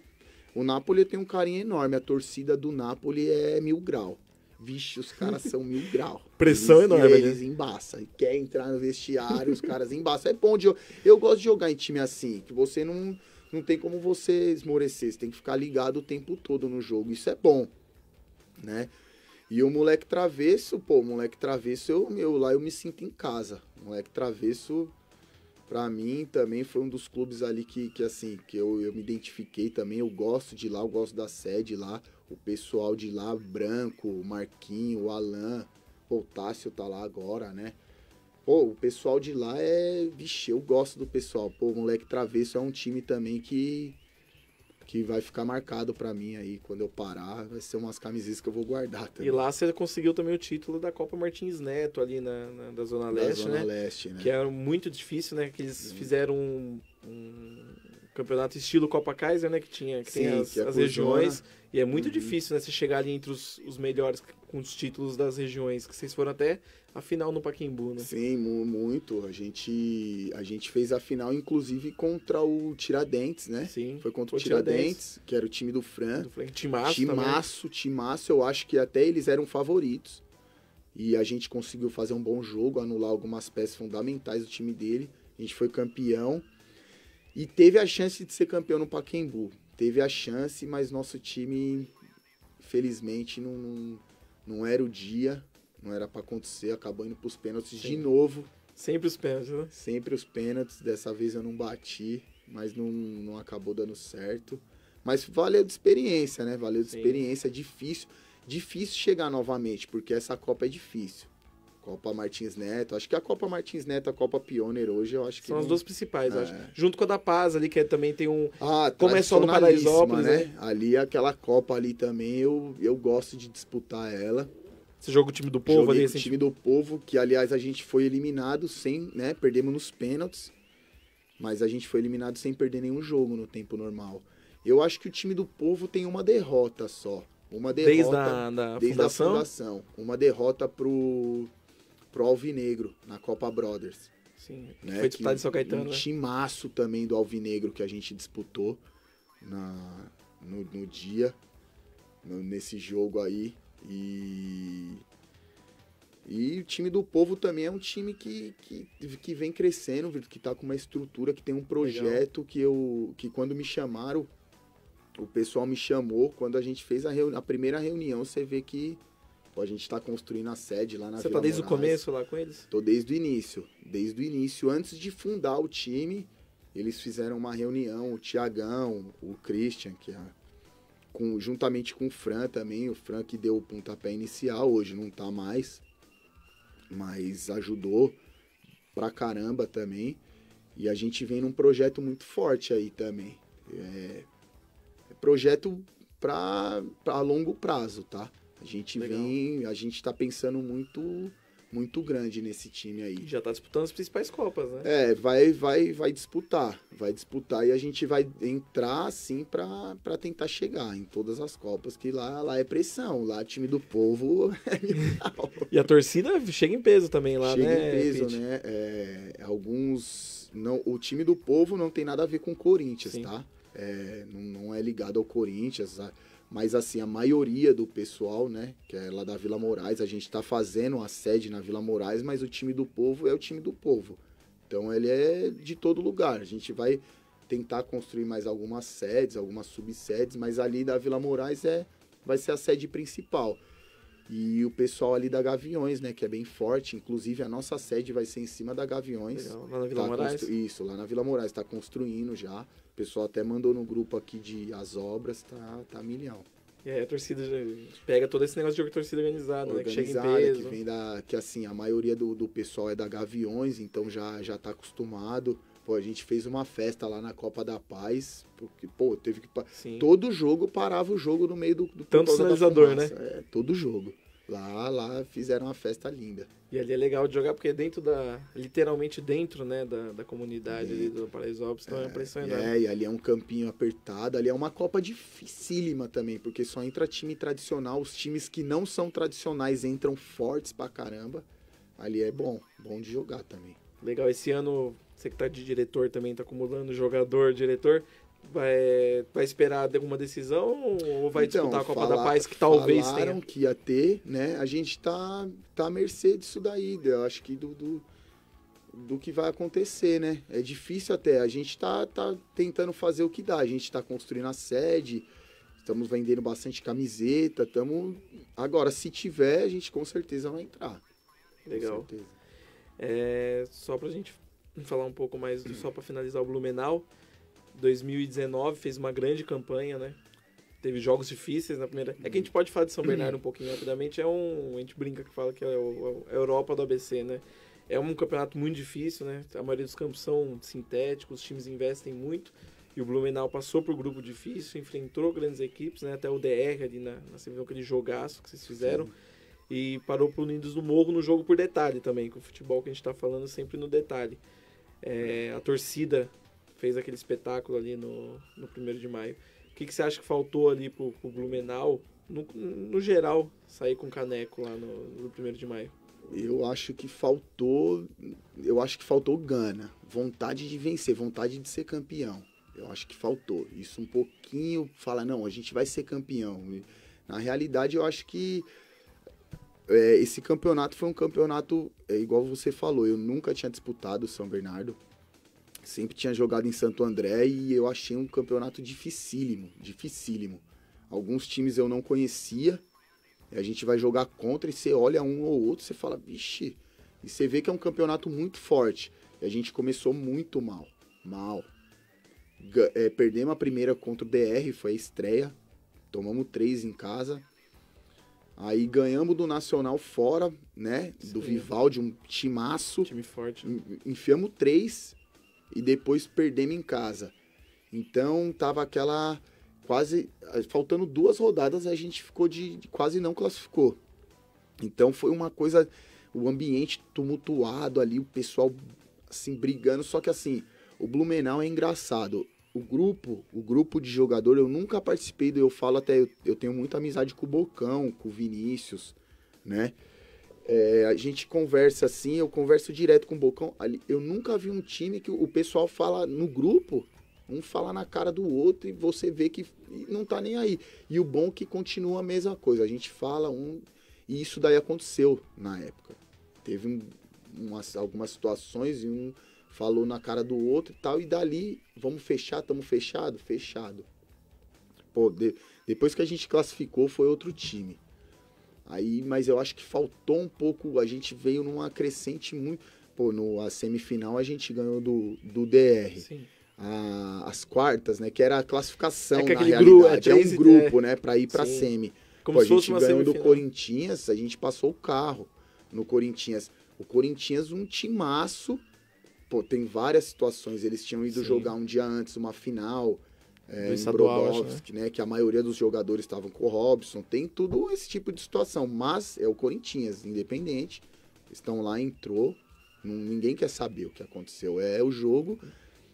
O Napoli tem um carinho enorme. A torcida do Napoli é mil grau. Vixe, os caras são mil grau. Pressão eles, enorme. Eles né? embaçam. Quer entrar no vestiário, os caras embaçam. É bom de Eu gosto de jogar em time assim, que você não, não tem como você esmorecer. Você tem que ficar ligado o tempo todo no jogo. Isso é bom, né? E o moleque travesso, pô, o moleque travesso, eu, meu, lá eu me sinto em casa. O moleque travesso, pra mim, também foi um dos clubes ali que, que assim, que eu, eu me identifiquei também. Eu gosto de lá, eu gosto da sede lá. O pessoal de lá, Branco, o Marquinho, o Alain, pô, o Tássio tá lá agora, né? Pô, o pessoal de lá é. Vixe, eu gosto do pessoal. Pô, o moleque travesso é um time também que que vai ficar marcado para mim aí quando eu parar. Vai ser umas camisetas que eu vou guardar também. E lá você
conseguiu também o título da Copa Martins Neto ali na, na da Zona Leste, da Zona né? Leste, né? Que era muito difícil, né? Que eles fizeram um, um, campeonato estilo Copa Kaiser, né? Que tinha que Sim, tem as, que é as regiões. E é muito uhum. difícil, né? Você chegar ali entre os, os melhores com os títulos das regiões que vocês foram até a final no Paquimbu, né?
Sim, muito. A gente, a gente fez a final, inclusive, contra o Tiradentes, né? Sim. Foi contra o Tiradentes, Tiradentes, que era o time do Fran. Do Fran. Timaço, timaço, timaço. Eu acho que até eles eram favoritos. E a gente conseguiu fazer um bom jogo, anular algumas peças fundamentais do time dele. A gente foi campeão. E teve a chance de ser campeão no Paquembu. Teve a chance, mas nosso time, felizmente, não, não era o dia não era para acontecer, acabou indo pros pênaltis Sim. de novo. Sempre os pênaltis, né? Sempre os pênaltis, dessa vez eu não bati, mas não, não acabou dando certo. Mas valeu de experiência, né? Valeu de Sim. experiência, difícil. Difícil chegar novamente, porque essa Copa é difícil. Copa Martins Neto. Acho que a Copa Martins Neto, a Copa Pioneer hoje, eu acho que. São não... as duas principais, é. acho.
Junto com a da Paz ali, que é, também tem um. Ah, Como é só no Paraisópolis, né? né?
Ali, aquela Copa ali também, eu, eu gosto de disputar ela.
Você joga o time do povo Joguei ali? Assim, o time
do povo, que aliás a gente foi eliminado sem, né? Perdemos nos pênaltis, mas a gente foi eliminado sem perder nenhum jogo no tempo normal. Eu acho que o time do povo tem uma derrota só. Uma derrota. Desde a, da desde fundação? fundação. Uma derrota pro, pro Alvinegro na Copa Brothers. Sim, né? foi disputado em São Caetano. Um né? timaço também do Alvinegro que a gente disputou na, no, no dia, no, nesse jogo aí. E. E o time do povo também é um time que, que, que vem crescendo, que tá com uma estrutura, que tem um projeto Legal. que eu. que quando me chamaram, o pessoal me chamou. Quando a gente fez a, reuni a primeira reunião, você vê que pô, a gente está construindo a sede lá na Você tá Vila tá desde Moraes. o começo lá com eles? Tô desde o início. Desde o início. Antes de fundar o time, eles fizeram uma reunião, o Tiagão, o Christian, que é com, juntamente com o Fran também, o Fran que deu o pontapé inicial, hoje não tá mais, mas ajudou pra caramba também. E a gente vem num projeto muito forte aí também. É, é projeto pra, pra longo prazo, tá? A gente Legal. vem, a gente tá pensando muito muito grande nesse time aí.
Já tá disputando as principais copas, né? É,
vai vai vai disputar, vai disputar e a gente vai entrar assim para tentar chegar em todas as copas que lá lá é pressão, lá time do povo é
E a torcida chega em peso também lá, chega né? Chega em peso,
né? É, alguns não, o time do povo não tem nada a ver com o Corinthians, Sim. tá? É, não, não é ligado ao Corinthians, sabe? mas assim, a maioria do pessoal, né, que é lá da Vila Moraes, a gente está fazendo a sede na Vila Moraes, mas o time do povo é o time do povo. Então ele é de todo lugar. A gente vai tentar construir mais algumas sedes, algumas subsedes, mas ali da Vila Moraes é vai ser a sede principal. E o pessoal ali da Gaviões, né? Que é bem forte. Inclusive, a nossa sede vai ser em cima da Gaviões. Legal, lá na tá Vila tá Moraes? Constru... Isso, lá na Vila Moraes. Está construindo já. O pessoal até mandou no grupo aqui de As Obras. Tá, tá milhão.
E aí a torcida pega todo esse negócio de jogo torcida organizada, organizada né? Que chega em peso. Que,
vem da, que assim, a maioria do, do pessoal é da Gaviões. Então, já, já tá acostumado. Pô, a gente fez uma festa lá na Copa da Paz, porque, pô, teve que. Sim. Todo jogo parava o jogo no meio do. do Tanto sinalizador, né? É,
todo jogo. Lá,
lá fizeram uma festa linda.
E ali é legal de jogar, porque é dentro da. literalmente dentro, né? Da, da comunidade dentro. ali do Paraisópolis, então é, é impressionante. É, e
ali é um campinho apertado, ali é uma Copa dificílima também, porque só entra time tradicional, os times que não são tradicionais entram fortes pra caramba. Ali é bom, bom
de jogar também. Legal, esse ano você que está de diretor também está acumulando jogador, diretor. Vai, vai esperar alguma decisão ou vai então, disputar a Copa da Paz que talvez falaram tenha?
que ia ter, né? A gente está tá à mercê disso daí, eu acho que do, do, do, que vai acontecer, né? É difícil até, a gente está tá tentando fazer o que dá, a gente está construindo a sede, estamos vendendo bastante camiseta, estamos... Agora, se tiver, a gente com certeza vai entrar.
Legal. Com certeza. É, só pra gente falar um pouco mais do, só para finalizar o Blumenau. 2019 fez uma grande campanha, né? Teve jogos difíceis na primeira. É que a gente pode falar de São Bernardo um pouquinho rapidamente. É um. A gente brinca que fala que é, é, é a Europa do ABC, né? É um campeonato muito difícil, né? A maioria dos campos são sintéticos, os times investem muito. E o Blumenau passou por grupo difícil, enfrentou grandes equipes, né? Até o DR ali na, na semifinal, aquele jogaço que vocês fizeram. Sim. E parou pro Nindos do Morro no jogo por detalhe também, com o futebol que a gente tá falando sempre no detalhe. É, a torcida fez aquele espetáculo ali no, no de maio. O que, que você acha que faltou ali pro, pro Blumenau, no, no geral, sair com caneco lá no, no de maio?
Eu acho que faltou. Eu acho que faltou gana. Vontade de vencer, vontade de ser campeão. Eu acho que faltou. Isso um pouquinho fala, não, a gente vai ser campeão. Na realidade, eu acho que é, esse campeonato foi um campeonato, é, igual você falou, eu nunca tinha disputado São Bernardo. Sempre tinha jogado em Santo André e eu achei um campeonato dificílimo, dificílimo. Alguns times eu não conhecia. a gente vai jogar contra e você olha um ou outro, você fala, vixe. E você vê que é um campeonato muito forte. E a gente começou muito mal. Mal. É, perdemos a primeira contra o DR, foi a estreia. Tomamos três em casa. Aí ganhamos do Nacional fora, né? Sim. Do Vivaldi, um timaço. Time forte. Enfiamos três e depois perdemos em casa. Então tava aquela quase eh, faltando duas rodadas a gente ficou de, quase não classificou. Então foi uma coisa o ambiente tumultuado ali, o pessoal assim brigando, só que assim, o Blumenau é engraçado o grupo, o grupo de jogador, eu nunca participei do, eu falo até, eu, eu tenho muita amizade com o Bocão, com o Vinícius, né? É, a gente conversa assim, eu converso direto com o Bocão. Ali, eu nunca vi um time que o pessoal fala no grupo, um fala na cara do outro e você vê que não tá nem aí. E o bom é que continua a mesma coisa, a gente fala um. E isso daí aconteceu na época. Teve um, umas, algumas situações e um falou na cara do outro e tal, e dali, vamos fechar, estamos fechado? Fechado. Pô, de, depois que a gente classificou, foi outro time. Aí, mas eu acho que faltou um pouco, a gente veio numa crescente muito. Pô, no, a semifinal a gente ganhou do, do DR. Sim. A, as quartas, né? Que era a classificação, é que na realidade. é, é um grupo, é... né? Pra ir pra Sim. semi. Como Pô, se a gente ganhou semifinal. do Corinthians, a gente passou o carro no Corinthians. O Corinthians, um timaço pô, tem várias situações. Eles tinham ido Sim. jogar um dia antes uma final é, em né? Brodowski, né? né? Que a maioria dos jogadores estavam com o Robson. Tem tudo esse tipo de situação. Mas é o Corinthians, independente. Estão lá, entrou. ninguém quer saber o que aconteceu. É o jogo.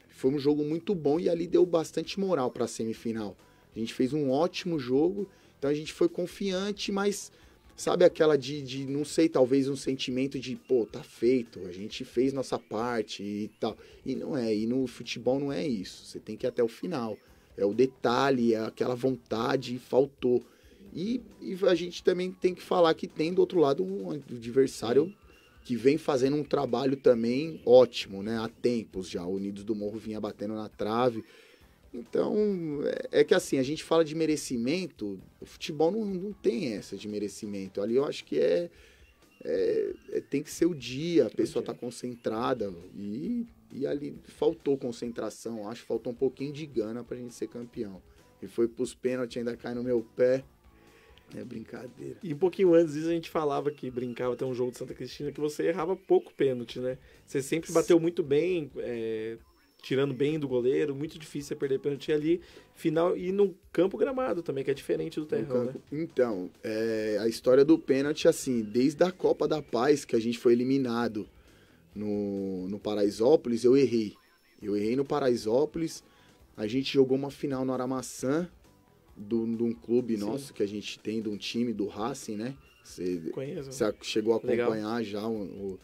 Foi um jogo muito bom e ali deu bastante moral para a semifinal. A gente fez um ótimo jogo, então a gente foi confiante, mas Sabe aquela de, de, não sei, talvez um sentimento de, pô, tá feito, a gente fez nossa parte e tal. E não é, e no futebol não é isso. Você tem que ir até o final. É o detalhe, é aquela vontade, faltou. E, e a gente também tem que falar que tem do outro lado um adversário que vem fazendo um trabalho também ótimo, né? Há tempos já. O Unidos do Morro vinha batendo na trave então, é, é, que assim, a gente fala de merecimento, o futebol não, não tem essa de merecimento. Ali eu acho que é, é, é, tem que ser o dia, a é pessoa está concentrada e, e ali faltou concentração, acho faltou um pouquinho de gana para a gente ser campeão. E foi para os pênaltis, ainda cai no meu pé. É brincadeira.
E um pouquinho antes disso a gente falava que brincava até um jogo de Santa Cristina que você errava pouco pênalti, né? Você sempre bateu muito bem, é, tirando bem do goleiro, muito difícil você perder pênalti ali. Final e no campo gramado também, que é diferente do terreno né? Então,
é, a história do pênalti, assim, desde a Copa da Paz, que a gente foi eliminado no, no Paraisópolis, eu errei. Eu errei no Paraisópolis. A gente jogou uma final no Aramaçã, de um clube Sim. nosso que a gente tem, de um time, do Racing, né? Você, Conheço. você chegou a acompanhar Legal. já o, o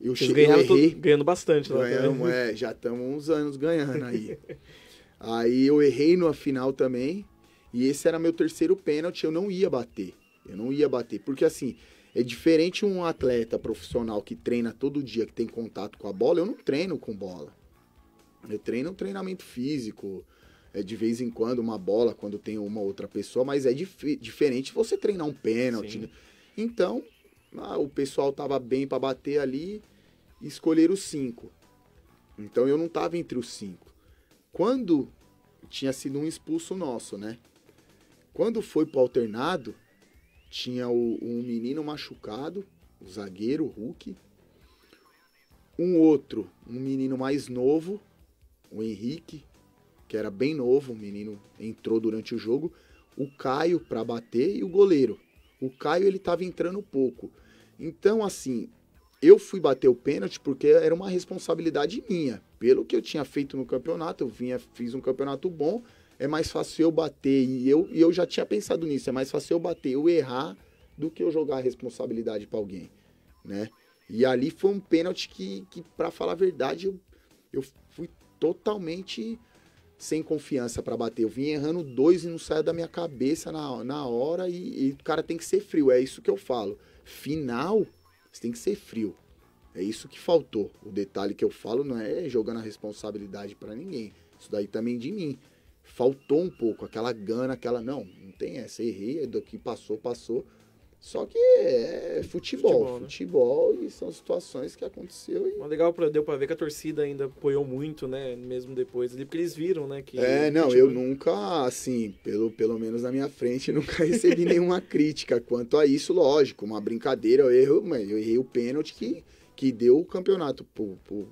eu Vocês ganharam, eu errei, ganhando bastante lá né? ganhamos, é, já estamos uns anos ganhando aí. aí eu errei na final também, e esse era meu terceiro pênalti, eu não ia bater. Eu não ia bater, porque assim, é diferente um atleta profissional que treina todo dia, que tem contato com a bola, eu não treino com bola. Eu treino um treinamento físico, é de vez em quando uma bola quando tem uma outra pessoa, mas é dif diferente você treinar um pênalti. Né? Então, ah, o pessoal tava bem para bater ali e escolher os cinco. Então eu não tava entre os cinco. Quando tinha sido um expulso nosso, né? Quando foi pro alternado, tinha o, um menino machucado, o zagueiro, o Hulk. Um outro, um menino mais novo, o Henrique, que era bem novo, o menino entrou durante o jogo. O Caio para bater e o goleiro. O Caio ele estava entrando pouco. Então, assim, eu fui bater o pênalti porque era uma responsabilidade minha. Pelo que eu tinha feito no campeonato, eu vinha, fiz um campeonato bom, é mais fácil eu bater. E eu, e eu já tinha pensado nisso, é mais fácil eu bater, eu errar, do que eu jogar a responsabilidade para alguém, né? E ali foi um pênalti que, que para falar a verdade, eu, eu fui totalmente sem confiança para bater. Eu vim errando dois e não saia da minha cabeça na, na hora e, e, o cara tem que ser frio. É isso que eu falo. Final, você tem que ser frio. É isso que faltou. O detalhe que eu falo não é jogando a responsabilidade para ninguém. Isso daí também de mim. Faltou um pouco aquela gana, aquela não, não tem essa, errei, é do que passou, passou. Só que é futebol, futebol, né? futebol, né? e são situações que aconteceu.
E... Mas legal deu pra ver que a torcida ainda apoiou muito, né? Mesmo depois ali, porque eles viram, né? Que, é, não, futebol... eu
nunca, assim, pelo, pelo menos na minha frente, nunca recebi nenhuma crítica quanto a isso, lógico. Uma brincadeira, eu erro, mas eu errei o pênalti que, que deu o campeonato pro, pro...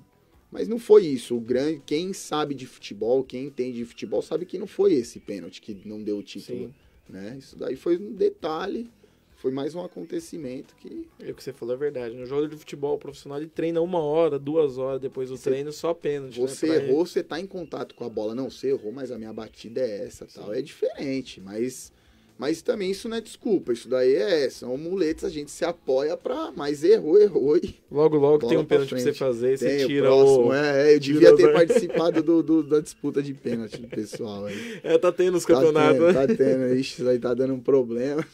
Mas não foi isso. O grande, quem sabe de futebol, quem entende de futebol, sabe que não foi esse pênalti que não deu o título. Sim. Né? Isso daí foi um detalhe
foi mais um acontecimento que. É o que você falou é verdade. No né? jogo de futebol profissional, ele treina uma hora, duas horas depois do você, treino, só pênalti. Né? Você né, errou, ele.
você tá em contato com a bola. Não, você errou, mas a minha batida é essa Sim. tal. É diferente, mas mas também isso não é desculpa, isso daí é, são muletas, a gente se apoia pra, mas errou, errou e... Logo, logo tem um pênalti pra você fazer tem, você tira o... Próximo, o... É, é, eu devia ter participado do, do, da disputa de pênalti do pessoal aí.
É, tá tendo os campeonatos. Tá tendo, tá tendo,
ixi, isso aí tá dando um problema.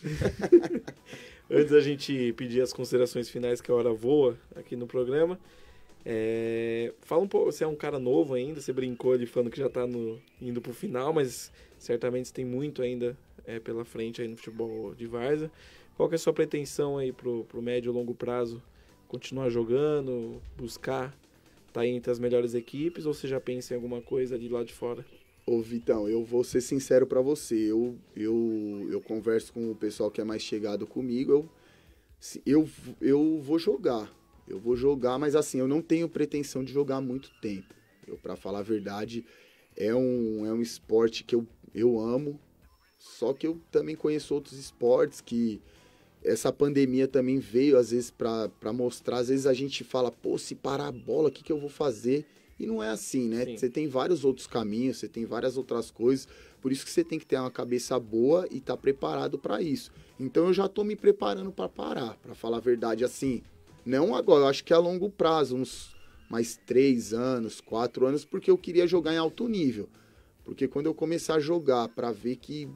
Antes da gente pedir as considerações finais que a hora voa aqui no programa, é... fala um pouco, você é um cara novo ainda, você brincou ali falando que já tá no... indo pro final, mas certamente você tem muito ainda é, pela frente aí no futebol de Várzea. Qual que é a sua pretensão aí pro, pro médio e longo prazo? Continuar jogando, buscar tá entre as melhores equipes ou você já pensa em alguma coisa de lá de fora? Ô
Vitão, eu vou ser sincero para você. Eu, eu, eu converso com o pessoal que é mais chegado comigo. Eu, eu, eu vou jogar. Eu vou jogar, mas assim, eu não tenho pretensão de jogar muito tempo. Eu, para falar a verdade, é um, é um esporte que eu, eu amo. Só que eu também conheço outros esportes que essa pandemia também veio, às vezes, para mostrar. Às vezes a gente fala, pô, se parar a bola, o que, que eu vou fazer? E não é assim, né? Você tem vários outros caminhos, você tem várias outras coisas. Por isso que você tem que ter uma cabeça boa e estar tá preparado para isso. Então eu já estou me preparando para parar, para falar a verdade. Assim, não agora, eu acho que é a longo prazo, uns mais três anos, quatro anos, porque eu queria jogar em alto nível. Porque quando eu começar a jogar para ver que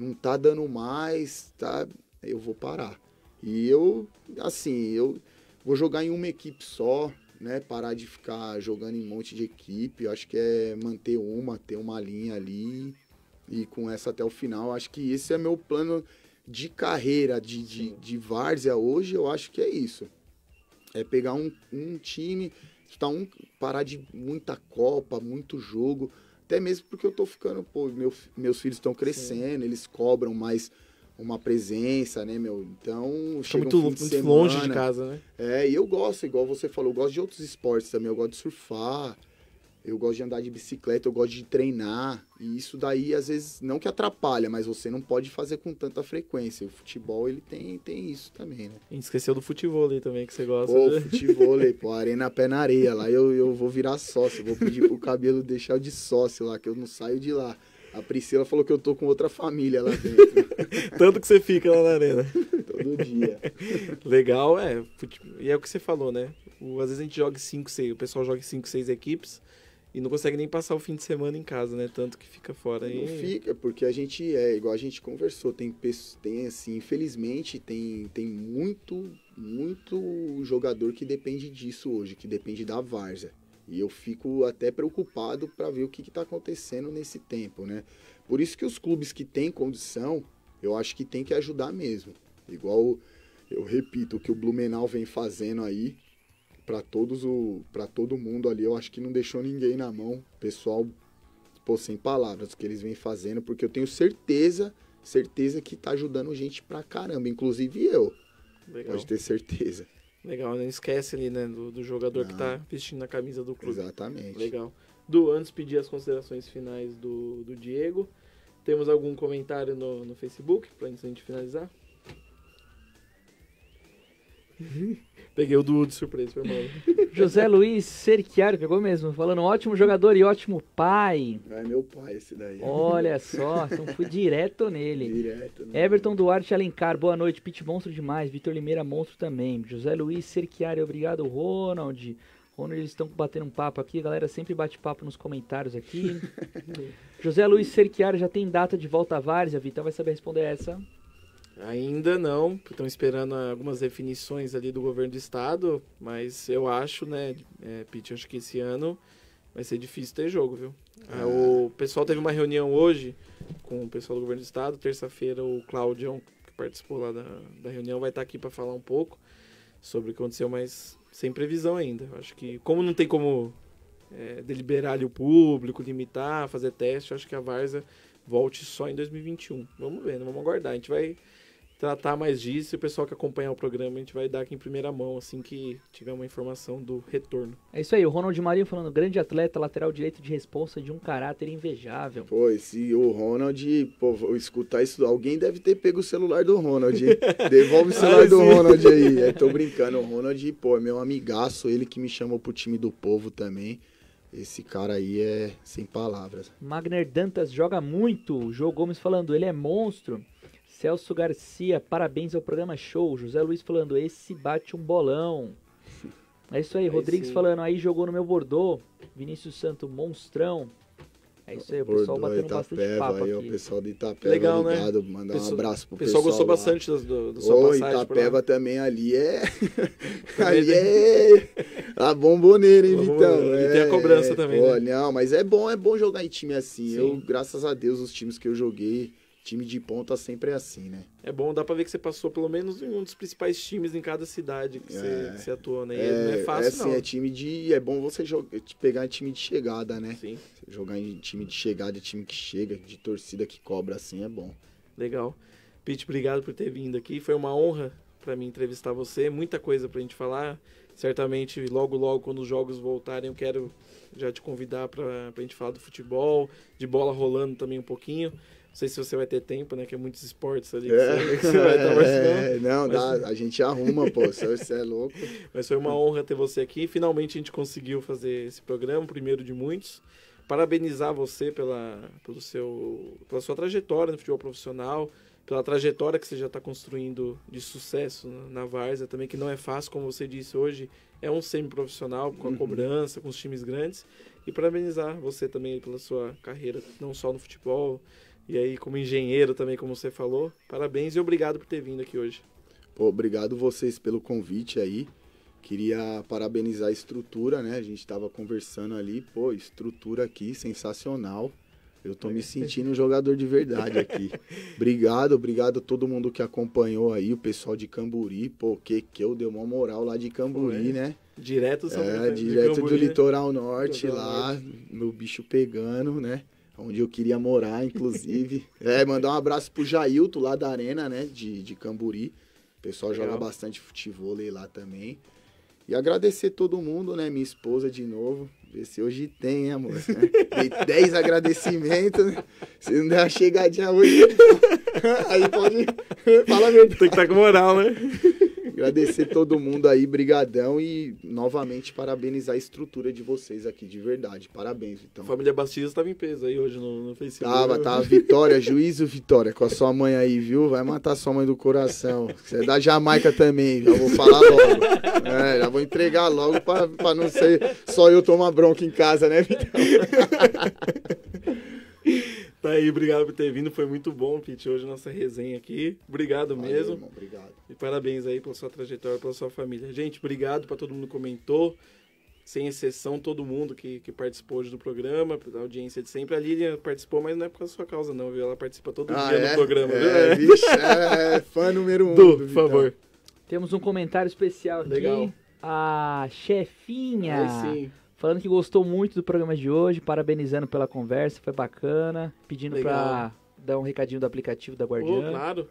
não tá dando mais, tá? Eu vou parar. E eu, assim, eu vou jogar em uma equipe só, né? Parar de ficar jogando em um monte de equipe. Eu acho que é manter uma, ter uma linha ali e com essa até o final. Acho que esse é meu plano de carreira de, de, de várzea hoje. Eu acho que é isso. É pegar um, um time, tá um, parar de muita Copa, muito jogo até mesmo porque eu tô ficando, pô, meu, meus filhos estão crescendo, Sim. eles cobram mais uma presença, né, meu? Então, chega muito, um muito longe de casa, né? É, e eu gosto, igual você falou, eu gosto de outros esportes também, eu gosto de surfar, eu gosto de andar de bicicleta, eu gosto de treinar. E isso daí, às vezes, não que atrapalha, mas você não pode fazer com tanta frequência. o futebol, ele tem, tem isso também, né?
E esqueceu do futebol aí também, que você gosta. Pô, né? futebol,
pô, arena pé na areia. Lá eu, eu vou virar sócio, vou pedir pro cabelo deixar de sócio lá, que eu não saio de lá. A Priscila falou que eu tô com outra família lá dentro.
Tanto que você fica lá na arena. Todo dia. Legal, é. E é o que você falou, né? às vezes a gente joga 5, 6, o pessoal joga 5, 6 equipes e não consegue nem passar o fim de semana em casa, né? Tanto que fica fora. E... Não fica,
porque a gente é igual a gente conversou, tem pessoas, tem assim, infelizmente tem tem muito muito jogador que depende disso hoje, que depende da várzea. E eu fico até preocupado para ver o que está acontecendo nesse tempo, né? Por isso que os clubes que têm condição, eu acho que tem que ajudar mesmo. Igual eu repito o que o Blumenau vem fazendo aí, para todos o para todo mundo ali. Eu acho que não deixou ninguém na mão. Pessoal, pô, sem palavras o que eles vêm fazendo, porque eu tenho certeza, certeza que tá ajudando gente pra caramba, inclusive eu. Legal. Pode ter certeza.
Legal, não esquece ali, né, do, do jogador não. que tá vestindo a camisa do clube. Exatamente. Legal. Du, antes pedir as considerações finais do, do Diego. Temos algum comentário no, no Facebook para a gente finalizar?
Peguei o duo de surpresa, meu mal. José Luiz Serquiário, pegou mesmo, falando ótimo jogador e ótimo pai. É meu pai esse
daí. Olha só, então fui
direto nele. Direto. Né? Everton Duarte Alencar, boa noite. Pit monstro demais. Vitor Limeira, monstro também. José Luiz Serquiário, obrigado, Ronald. Ronald, eles estão batendo um papo aqui. A galera sempre bate papo nos comentários aqui. José Luiz Serquiário já tem data de volta à Várzea, Vitor. Vai saber responder essa? Ainda
não, estão esperando algumas definições ali do governo do estado, mas eu acho, né, é, Pete, acho que esse ano vai ser difícil ter jogo, viu? É, ah. O pessoal teve uma reunião hoje com o pessoal do governo do estado, terça-feira o Cláudio, que participou lá da, da reunião, vai estar tá aqui para falar um pouco sobre o que aconteceu, mas sem previsão ainda. Eu acho que, como não tem como é, deliberar ali o público, limitar, fazer teste, acho que a Varza volte só em 2021. Vamos ver, não vamos aguardar, a gente vai tratar mais disso e o pessoal que acompanhar o programa a gente vai dar aqui em primeira mão, assim que tiver uma informação do retorno.
É isso aí, o Ronald Marinho falando, grande atleta, lateral direito de resposta de um caráter invejável.
Pô, se o Ronald, pô, escutar isso, alguém deve ter pego o celular do Ronald. Devolve o celular ah, do Ronald aí. É, tô brincando, o Ronald, pô, é meu amigaço, ele que me chamou pro time do povo também. Esse cara aí é sem palavras.
Magner Dantas joga muito. O João Gomes falando, ele é monstro. Celso Garcia, parabéns ao programa show. José Luiz falando, esse bate um bolão. É isso aí, aí Rodrigues sim. falando, aí jogou no meu Bordeaux. Vinícius Santo, monstrão. É isso aí, o pessoal Bordeaux, batendo Itapeva, bastante papo aí, O pessoal de Itapeva Legal, ligado, né? mandar pessoal, um abraço pro pessoal. O pessoal gostou lá. bastante do,
do sua Ô, passagem. Itapeva também ali é... ali é a bomboneira, hein, Vitão? e tem a é, cobrança é, também, pô, né? Não, mas é bom, é bom jogar em time assim. Sim. Eu, graças a Deus, os times que eu joguei Time de ponta sempre é assim, né?
É bom, dá pra ver que você passou pelo menos em um dos principais times em cada cidade que, é, você, que você atuou, né? E é, não é fácil, é assim, não. É time
de. É bom você jogar, pegar time de chegada, né? Sim. jogar em time de chegada, time que chega, de torcida que cobra, assim, é bom.
Legal. Pete, obrigado por ter vindo aqui. Foi uma honra para mim entrevistar você. Muita coisa pra gente falar. Certamente, logo, logo, quando os jogos voltarem, eu quero já te convidar pra, pra gente falar do futebol, de bola rolando também um pouquinho. Não sei se você vai ter tempo, né? Que é muitos esportes ali que, é, você, que você vai estar é, Não, mas... dá, a gente arruma, pô. É, você é louco. Mas foi uma honra ter você aqui. Finalmente a gente conseguiu fazer esse programa, primeiro de muitos. Parabenizar você pela, pelo seu, pela sua trajetória no futebol profissional, pela trajetória que você já está construindo de sucesso na Varsa também, que não é fácil, como você disse hoje, é um semi-profissional com a uhum. cobrança, com os times grandes. E parabenizar você também pela sua carreira, não só no futebol, e aí, como engenheiro também, como você falou, parabéns e obrigado por ter vindo aqui hoje.
Pô, obrigado vocês pelo convite aí. Queria parabenizar a estrutura, né? A gente estava conversando ali, pô, estrutura aqui sensacional. Eu tô me é. sentindo um jogador de verdade aqui. obrigado, obrigado a todo mundo que acompanhou aí, o pessoal de Camburi, pô, que que eu deu uma moral lá de Camburi, pô, é. né?
Direto, é, direto Camburi, do né? litoral
norte lá, meu bicho pegando, né? onde eu queria morar, inclusive. é, mandar um abraço pro Jailto lá da Arena, né, de, de Camburi. O pessoal Legal. joga bastante futebol lá também. E agradecer todo mundo, né, minha esposa de novo. Ver se hoje tem, hein, amor? Né? Dei 10 agradecimentos, né? Se não der uma chegadinha hoje, aí pode fala mesmo. Tem que estar tá com moral, né? Agradecer todo mundo aí, brigadão e novamente parabenizar a estrutura de vocês aqui, de verdade. Parabéns, então. A família
Bastidas tava em peso aí hoje no, no
Facebook. Tava, tava. Vitória, juízo Vitória, com a sua mãe aí, viu? Vai matar sua mãe do coração. Você é da Jamaica também, já vou falar logo. É, já vou entregar logo para não ser só eu tomar bronca em casa, né, Vitão?
Tá aí, obrigado por ter vindo. Foi muito bom, Pete, hoje nossa resenha aqui. Obrigado Valeu, mesmo. Irmão, obrigado. E parabéns aí pela sua trajetória, pela sua família. Gente, obrigado para todo mundo que comentou. Sem exceção, todo mundo que, que participou hoje do programa, a audiência de sempre. A Lilian participou, mas não é por causa da sua causa, não, viu? Ela participa todo ah, dia é? do programa, é, viu? É, é, fã número um. Du, por favor.
Temos um comentário especial aqui. Legal. A chefinha. Aí sim falando que gostou muito do programa de hoje, parabenizando pela conversa, foi bacana, pedindo para dar um recadinho do aplicativo da Guardiã. Oh, claro.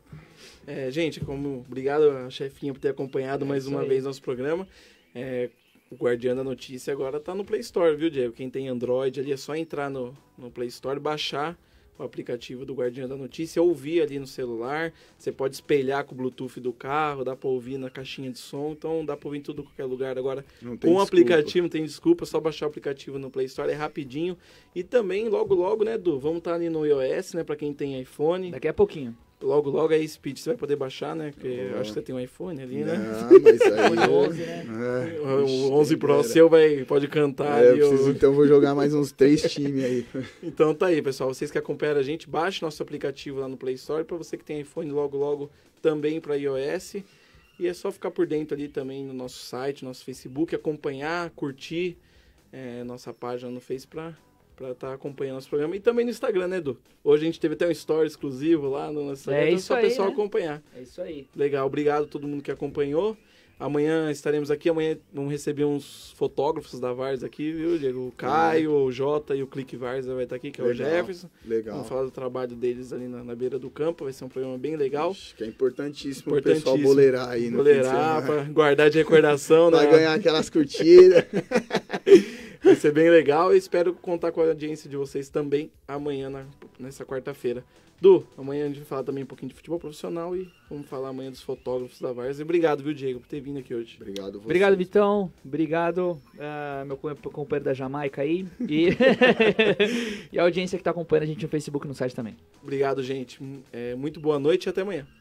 É, gente, como obrigado chefinha por ter acompanhado é mais uma aí. vez nosso programa. É, o Guardiã da Notícia agora está no Play Store, viu, Diego? Quem tem Android ali é só entrar no, no Play Store, baixar o aplicativo do Guardião da Notícia, ouvir ali no celular, você pode espelhar com o Bluetooth do carro, dá para ouvir na caixinha de som, então dá para ouvir em tudo qualquer lugar. Agora, com o aplicativo, não tem desculpa, só baixar o aplicativo no Play Store, é rapidinho. E também, logo, logo, né, Du, vamos estar tá ali no iOS, né, para quem tem iPhone. Daqui a pouquinho. Logo, logo aí, Speed, você vai poder baixar, né? Porque acho que você tem um iPhone ali, né? Não, ah, mas aí... 11, né? É, o 11 Pro seu vai, pode cantar. É, eu preciso, então vou jogar mais uns três times aí. então tá aí, pessoal. Vocês que acompanham a gente, baixe nosso aplicativo lá no Play Store. Para você que tem iPhone, logo, logo também para iOS. E é só ficar por dentro ali também no nosso site, nosso Facebook, acompanhar, curtir é, nossa página no Face para para estar tá acompanhando nosso programa. E também no Instagram, né, Edu? Hoje a gente teve até um story exclusivo lá no Instagram. É, então é isso só aí, pessoal né? acompanhar. É isso aí. Legal, obrigado a todo mundo que acompanhou. Amanhã estaremos aqui, amanhã vamos receber uns fotógrafos da Vars aqui, viu, Diego? O Caio, o Jota e o Clique Vars vai estar aqui, que é legal, o Jefferson. Legal. Vamos falar do trabalho deles ali na, na beira do campo, vai ser um programa bem legal. Acho que é importantíssimo, importantíssimo. o pessoal boleirar aí no Boleirar, para guardar de recordação. para né? ganhar aquelas curtidas. Vai ser bem legal. Eu espero contar com a audiência de vocês também amanhã, na, nessa quarta-feira. Du, amanhã a gente vai falar também um pouquinho de futebol profissional e vamos falar amanhã dos fotógrafos da Varsa. Obrigado, viu, Diego, por ter vindo aqui hoje. Obrigado, você. Obrigado, Vitão.
Obrigado, uh, meu companheiro da Jamaica aí. E, e a audiência que está acompanhando a gente no Facebook e no site também. Obrigado, gente. É, muito boa noite e até amanhã.